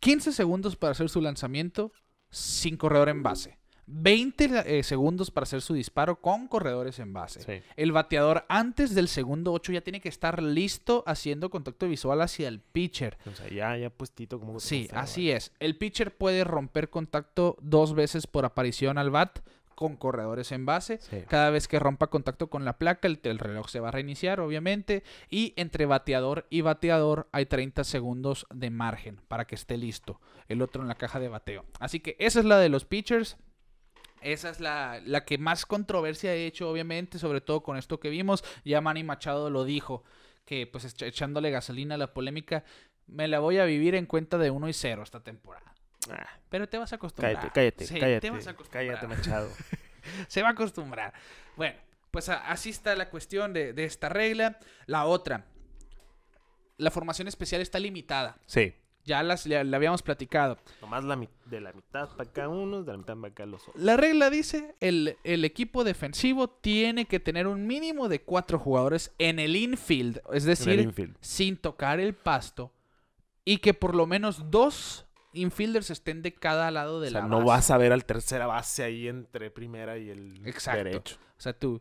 15 segundos para hacer su lanzamiento sin corredor en base. 20 eh, segundos para hacer su disparo con corredores en base. El bateador antes del segundo 8 ya tiene que estar listo haciendo contacto visual hacia el pitcher. O sea, ya, ya puestito como... Sí, así es. El pitcher puede romper contacto dos veces por aparición al bat, con corredores en base. Cada vez que rompa contacto con la placa, el, reloj se va a reiniciar, obviamente. Y entre bateador y bateador hay 30 segundos de margen para que esté listo. El otro en la caja de bateo. Así que esa es la de los pitchers. Esa es la, la que más controversia ha hecho, obviamente, sobre todo con esto que vimos. Ya Manny Machado lo dijo, que pues echándole gasolina a la polémica, me la voy a vivir en cuenta de 1 y 0 esta temporada. Ah. pero te vas a acostumbrar. Cállate, cállate, cállate. a acostumbrar. Machado. [LAUGHS] Se va a acostumbrar. Bueno, pues así está la cuestión de, esta regla. La otra, la formación especial está limitada. Sí. Ya las, le, habíamos platicado. Nomás de la mitad para acá unos, de la mitad para acá los otros. La regla dice, el, equipo defensivo tiene que tener un mínimo de cuatro jugadores en el infield, es decir, sin tocar el pasto, y que por lo menos dos infielders estén de cada lado de o sea, la no vas a ver al tercera base ahí entre primera y el derecho. O sea, tú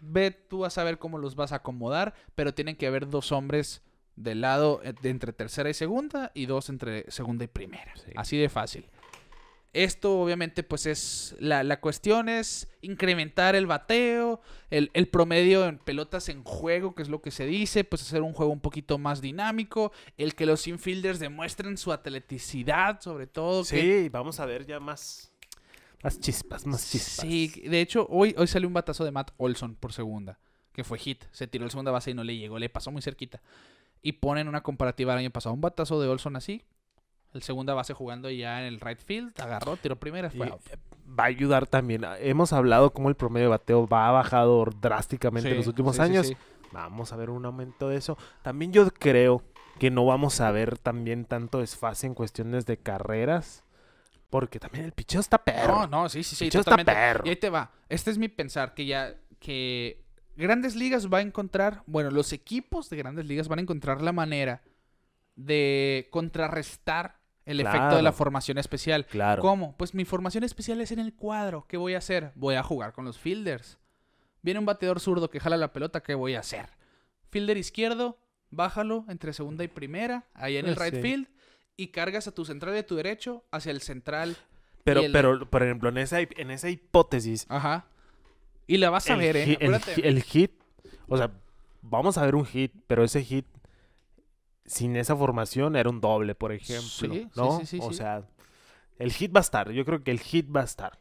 ve, tú vas a ver cómo los vas a acomodar, pero tienen que haber dos hombres del lado eh, de entre tercera y segunda y dos entre segunda y primera. Así de fácil. Esto obviamente pues es, la, cuestión es incrementar el bateo, el, promedio en pelotas en juego, que es lo que se dice, pues hacer un juego un poquito más dinámico, el que los infielders demuestren su atleticidad sobre todo. Sí, vamos a ver ya más, más chispas, más chispas. Sí, de hecho hoy, hoy salió un batazo de Matt Olson por segunda, que fue hit, se tiró el segunda base y no le llegó, le pasó muy cerquita. Y ponen una comparativa al año pasado, un batazo de Olson así, el segunda base jugando ya en el right field, agarró, tiró primera, eh, Va a ayudar también. Hemos hablado cómo el promedio de bateo va a bajar drásticamente en los últimos años. vamos a ver un aumento de eso. También yo creo que no vamos a ver también tanto desfase en cuestiones de carreras. Porque también el picheo está perro. No, no, sí, sí, sí. Picheo está perro. Y ahí te va. Este es mi pensar, que ya, que Grandes Ligas va a encontrar, bueno, los equipos de Grandes Ligas van a encontrar la manera de contrarrestar el efecto de la formación especial. Claro. ¿Cómo? Pues mi formación especial es en el cuadro. ¿Qué voy a hacer? Voy a jugar con los fielders. Viene un bateador zurdo que jala la pelota. ¿Qué voy a hacer? Fielder izquierdo, bájalo entre segunda y primera, ahí en el right field, y cargas a tu central de tu derecho hacia el central. Pero, pero por ejemplo, en esa, en esa hipótesis. Ajá. Y la vas a ver, ¿eh? el hit, o sea, vamos a ver un hit, pero ese hit sin esa formación era un doble, por ejemplo. Sí, ¿no? Sí, sí, o sea, el hit va a estar. Yo creo que el hit va a estar.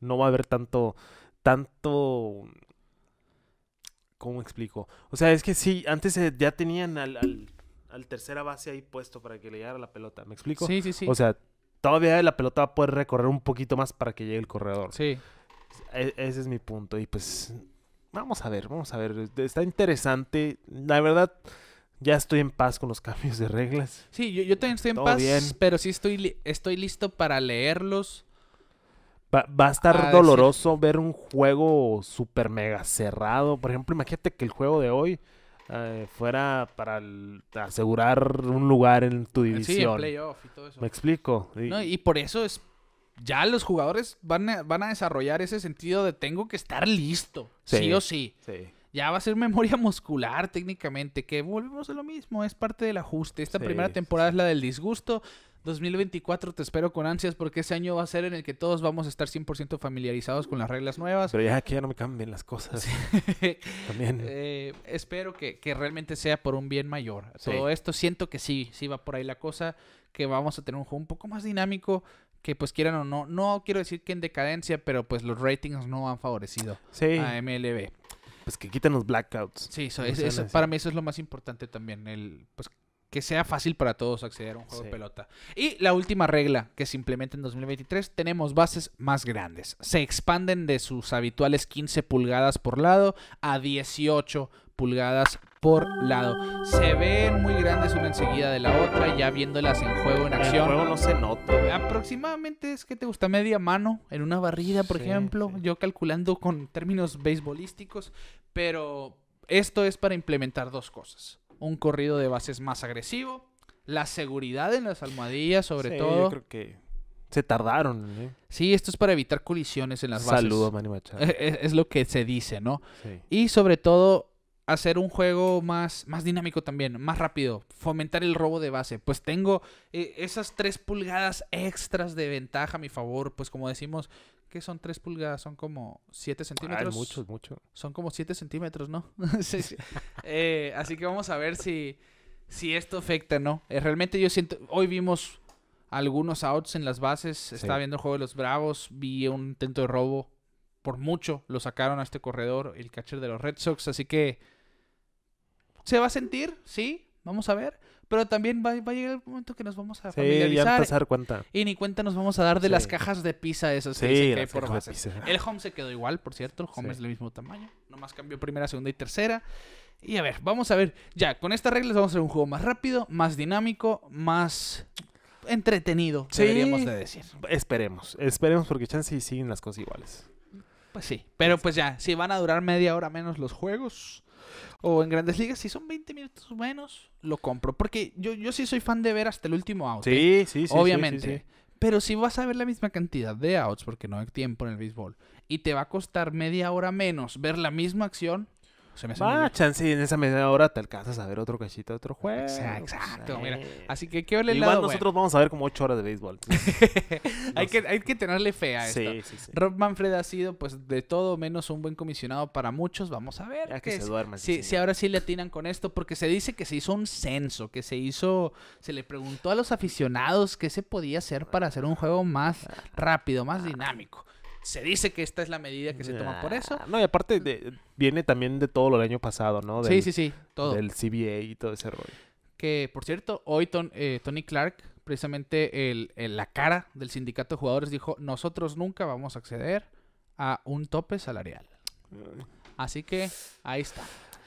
No va a haber tanto. tanto. ¿Cómo explico? O sea, es que sí, antes eh, ya tenían al, al, tercera base ahí puesto para que le llegara la pelota. ¿Me explico? Sí, sí, sí. O sea, todavía la pelota va a poder recorrer un poquito más para que llegue el corredor. Sí. E, ese es mi punto. Y pues, vamos a ver, vamos a ver. Está interesante. La verdad, ya estoy en paz con los cambios de reglas. Sí, yo, también estoy en paz, pero sí estoy, estoy listo para leerlos. Va, a estar ah, doloroso ver un juego super mega cerrado. Por ejemplo, imagínate que el juego de hoy eh, fuera para asegurar un lugar en tu división. Sí, el playoff y todo eso. Me explico. Y... por eso es ya los jugadores van a, van a desarrollar ese sentido de tengo que estar listo, sí, sí o sí. Sí ya va a ser memoria [LAUGHS] muscular técnicamente, que volvemos a lo mismo, es parte del ajuste. Esta primera temporada es la del disgusto. 2024 te espero con ansias porque ese año va a ser en el que todos vamos a estar 100% familiarizados con las reglas nuevas. Pero ya que ya no me cambien las cosas. [LAUGHS] También. Eh, espero que, realmente sea por un bien mayor. Todo esto siento que sí, sí va por ahí la cosa, que vamos a tener un juego un poco más dinámico, que pues quieran o no, no quiero decir que en decadencia, pero pues los ratings no han favorecido a MLB. Pues que quiten los blackouts. Sí, para mí eso es lo más importante también. El, pues que sea fácil para todos acceder a un juego de pelota. Y la última regla que se implementa en 2023, tenemos bases más grandes. Se expanden de sus habituales 15 pulgadas por lado a 18 pulgadas por lado. Se ven muy grandes una enseguida de la otra, ya viéndolas en juego, en acción. El juego no se nota. Aproximadamente es que te gusta media mano en una barrida, por ejemplo. Yo calculando con términos beisbolísticos, pero esto es para implementar dos cosas. Un corrido de bases más agresivo, la seguridad en las almohadillas sobre todo. Yo creo que se tardaron. ¿eh? Sí, esto es para evitar colisiones en las bases. Saludos, Manny Machado. [LAUGHS] Es, lo que se dice, ¿no? Y sobre todo hacer un juego más, más dinámico también, más rápido, fomentar el robo de base. Pues tengo eh, esas tres pulgadas extras de ventaja a mi favor, pues como decimos, que son tres pulgadas, son como 7 centímetros. Son como siete centímetros, ¿no? [LAUGHS] Eh, así que vamos a ver si, si esto afecta, ¿no? Eh, realmente yo siento, hoy vimos algunos outs en las bases, estaba viendo el juego de los Bravos, vi un intento de robo, por mucho lo sacaron a este corredor, el catcher de los Red Sox, así que se va a sentir, sí, vamos a ver. Pero también va, a llegar el momento que nos vamos a cuenta. Y ni cuenta nos vamos a dar de las cajas de pizza esas sí, que por El home se quedó igual, por cierto. El home es del mismo tamaño. Nomás cambió primera, segunda y tercera. Y a ver, vamos a ver. Ya, con estas reglas vamos a hacer un juego más rápido, más dinámico, más entretenido, deberíamos de decir. Esperemos, esperemos porque chance siguen las cosas iguales. Pues sí, pero pues ya, si van a durar media hora menos los juegos, o en grandes ligas, si son 20 minutos menos, lo compro. Porque yo, yo sí soy fan de ver hasta el último out. Sí, ¿eh? sí, sí. Obviamente. Pero si vas a ver la misma cantidad de outs, porque no hay tiempo en el béisbol, y te va a costar media hora menos ver la misma acción, se me chance en esa media hora te alcanzas a ver otro cachito de otro juego. Pues, exacto, Mira, así que qué vale el Igual nosotros vamos a ver como ocho horas de béisbol. [LAUGHS] hay, que, hay que tenerle fe a esto. Rob Manfred ha sido, pues, de todo menos un buen comisionado para muchos. Vamos a ver. Ya que, se duermen. Sí, ahora sí le atinan con esto, porque se dice que se hizo un censo, que se hizo, se le preguntó a los aficionados qué se podía hacer para hacer un juego más ah, rápido, más ah. dinámico se dice que esta es la medida que se toma por eso. No, y aparte de, viene también de todo lo del año pasado, ¿no? sí, sí, sí, todo. Del CBA y todo ese rollo. Que, por cierto, hoy eh, Tony Clark, precisamente la cara del sindicato de jugadores, dijo, nosotros nunca vamos a acceder a un tope salarial. Mm. Así que ahí está.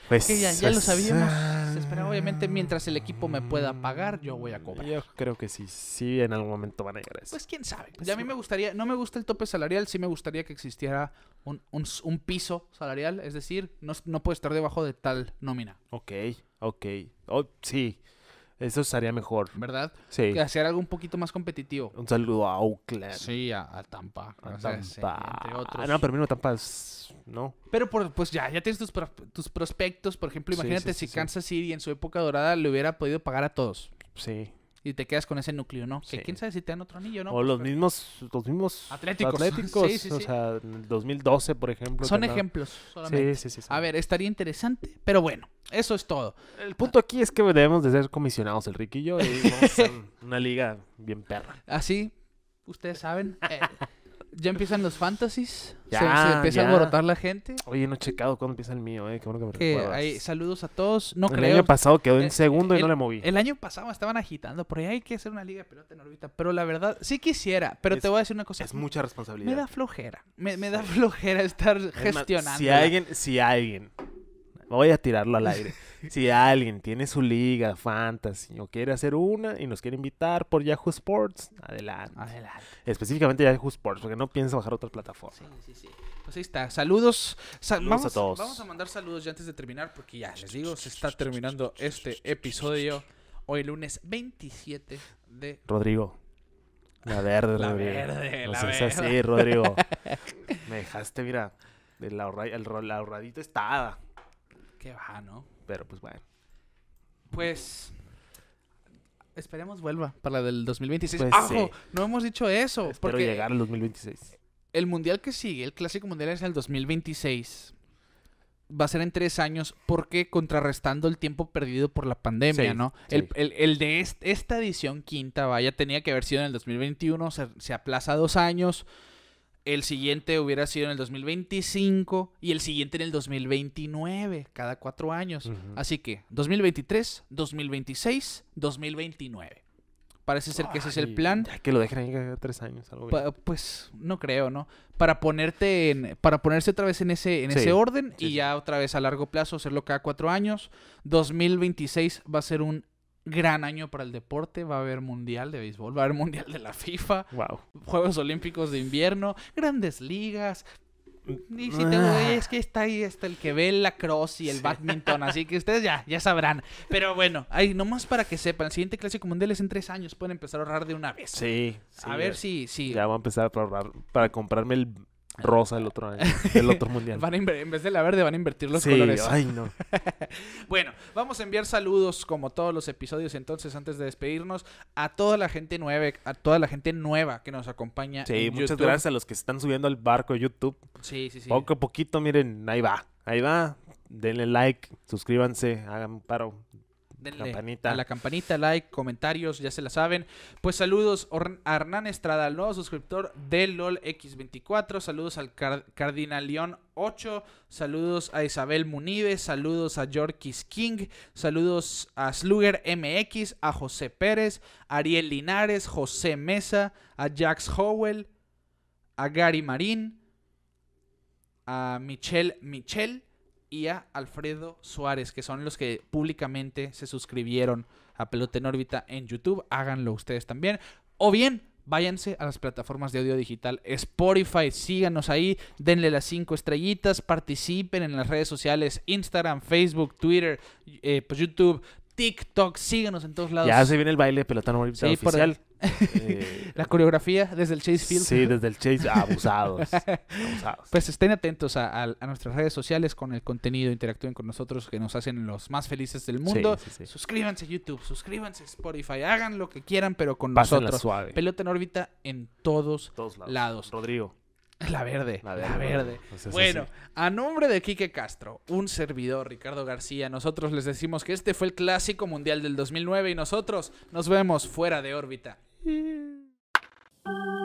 Pues, que ya, ya lo pues, sabíamos. Ah, pero obviamente mientras el equipo me pueda pagar, yo voy a cobrar. Yo creo que sí, sí en algún momento van a llegar eso. Pues quién sabe. Pues, a mí me gustaría, no me gusta el tope salarial, sí me gustaría que existiera un, un, piso salarial, es decir, no, no puede estar debajo de tal nómina. Ok, ok. Oh, sí. Eso estaría mejor. ¿Verdad? Sí. Que hacer algo un poquito más competitivo. Un saludo a Oakland. Sí, a, Tampa. A Tampa. Ah, no, pero Tampa No. Pero pues ya, ya tienes tus, tus prospectos. Por ejemplo, imagínate si Kansas City en su época dorada le hubiera podido pagar a todos. Sí y te quedas con ese núcleo, ¿no? Que quién sabe si te dan otro anillo, ¿no? O pues los mismos, los mismos atléticos. atléticos o sea, 2012, por ejemplo. Son ejemplos solamente. Sí, sí, sí, A ver, estaría interesante, pero bueno, eso es todo. El punto aquí es que debemos de ser comisionados, el riquillo y yo, y vamos a [LAUGHS] una liga bien perra. Así, ¿Ah, ustedes saben. Eh, [LAUGHS] Ya empiezan los fantasies. Ya, se, empieza a alborotar la gente. Oye, no he checado cuándo empieza el mío, eh. Qué bueno que me saludos a todos. No el creo. año pasado quedó en eh, segundo y no le moví. El año pasado estaban agitando. Por ahí hay que hacer una liga de pelota en órbita. Pero la verdad, sí quisiera. Pero te voy a decir una cosa. Es mucha responsabilidad. Me da flojera. Me, da flojera estar gestionando. si alguien, si alguien Voy a tirarlo al aire. [LAUGHS] si alguien tiene su liga fantasy o quiere hacer una y nos quiere invitar por Yahoo Sports, adelante. Específicamente Yahoo Sports, porque no piensa bajar otra plataforma. Sí, sí, sí. Pues ahí está. Saludos. Saludos vamos, a todos. Vamos a mandar saludos ya antes de terminar, porque ya les digo, se está terminando este episodio. Hoy lunes 27 de... Rodrigo. La verde, [LAUGHS] la verde. la verde. así, Rodrigo. [LAUGHS] Me dejaste, mira, El la, ahorradita qué va, ¿no? Pero pues bueno. Pues esperemos vuelva para la del 2026. Pues no hemos dicho eso. Espero llegar al 2026. El mundial que sigue, el clásico mundial es el 2026. Va a ser en tres años porque contrarrestando el tiempo perdido por la pandemia, ¿no? El, de esta edición quinta, vaya, tenía que haber sido en el 2021, se, se aplaza dos años el siguiente hubiera sido en el 2025 y el siguiente en el 2029, cada cuatro años. Así que 2023, 2026, 2029. Parece ser que ese es el plan. que lo dejen ahí tres años, pues no creo, ¿no? Para ponerte en, para ponerse otra vez en ese, en ese orden y ya otra vez a largo plazo hacerlo cada cuatro años. 2026 va a ser un gran año para el deporte. Va a haber mundial de béisbol, va a haber mundial de la FIFA, Juegos Olímpicos de invierno, grandes ligas. Mm, y si te ah. es que está ahí hasta el que ve el cross y el badminton, así que ustedes ya, ya sabrán. Pero bueno, ahí nomás para que sepan, el siguiente clásico mundial es en tres años, pueden empezar a ahorrar de una vez. Sí, A ver si, sí, Ya voy a empezar a ahorrar para comprarme el rosa el otro año, el otro mundial. [LAUGHS] van en vez de la verde, van a invertir los colores. [LAUGHS] bueno, vamos a enviar saludos como todos los episodios entonces antes de despedirnos a toda la gente nueva, a toda la gente nueva que nos acompaña. Sí, muchas gracias a los que están subiendo al barco YouTube. Sí, sí, sí. Poco a poquito, miren, ahí va, ahí va. Denle like, suscríbanse, hagan paro, denle a la campanita, like, comentarios, ya se la saben. Pues saludos a Hernán Estrada, el nuevo suscriptor de x 24 Saludos al Cardinal León 8. Saludos a Isabel Munive. Saludos a Yorkis King. Saludos a Slugger MX, a José Pérez, Ariel Linares, José Mesa, a Jax Howell, a Gary Marín, a Michelle Michelle. Michel y a Alfredo Suárez, que son los que públicamente se suscribieron a Pelota en órbita en YouTube. Háganlo ustedes también. O bien, váyanse a las plataformas de audio digital Spotify, síganos ahí, denle las cinco estrellitas, participen en las redes sociales, Instagram, Facebook, Twitter, eh, pues, YouTube, TikTok, síganos en todos lados. Ya se viene el baile de en Órbita oficial. Por eh, [LAUGHS] la coreografía desde el Chase Field. Sí, desde el Chase, abusados. [LAUGHS] Pues estén atentos a, nuestras redes sociales con el contenido, interactúen con nosotros que nos hacen los más felices del mundo. Suscríbanse a YouTube, suscríbanse a Spotify, hagan lo que quieran, pero con nosotros. Suave. Pelota en órbita en todos, lados. Rodrigo. La verde, la verde. bueno, a nombre de Quique Castro, un servidor, Ricardo García, nosotros les decimos que este fue el clásico mundial del 2009 y nosotros nos vemos fuera de órbita. Yeah. [LAUGHS]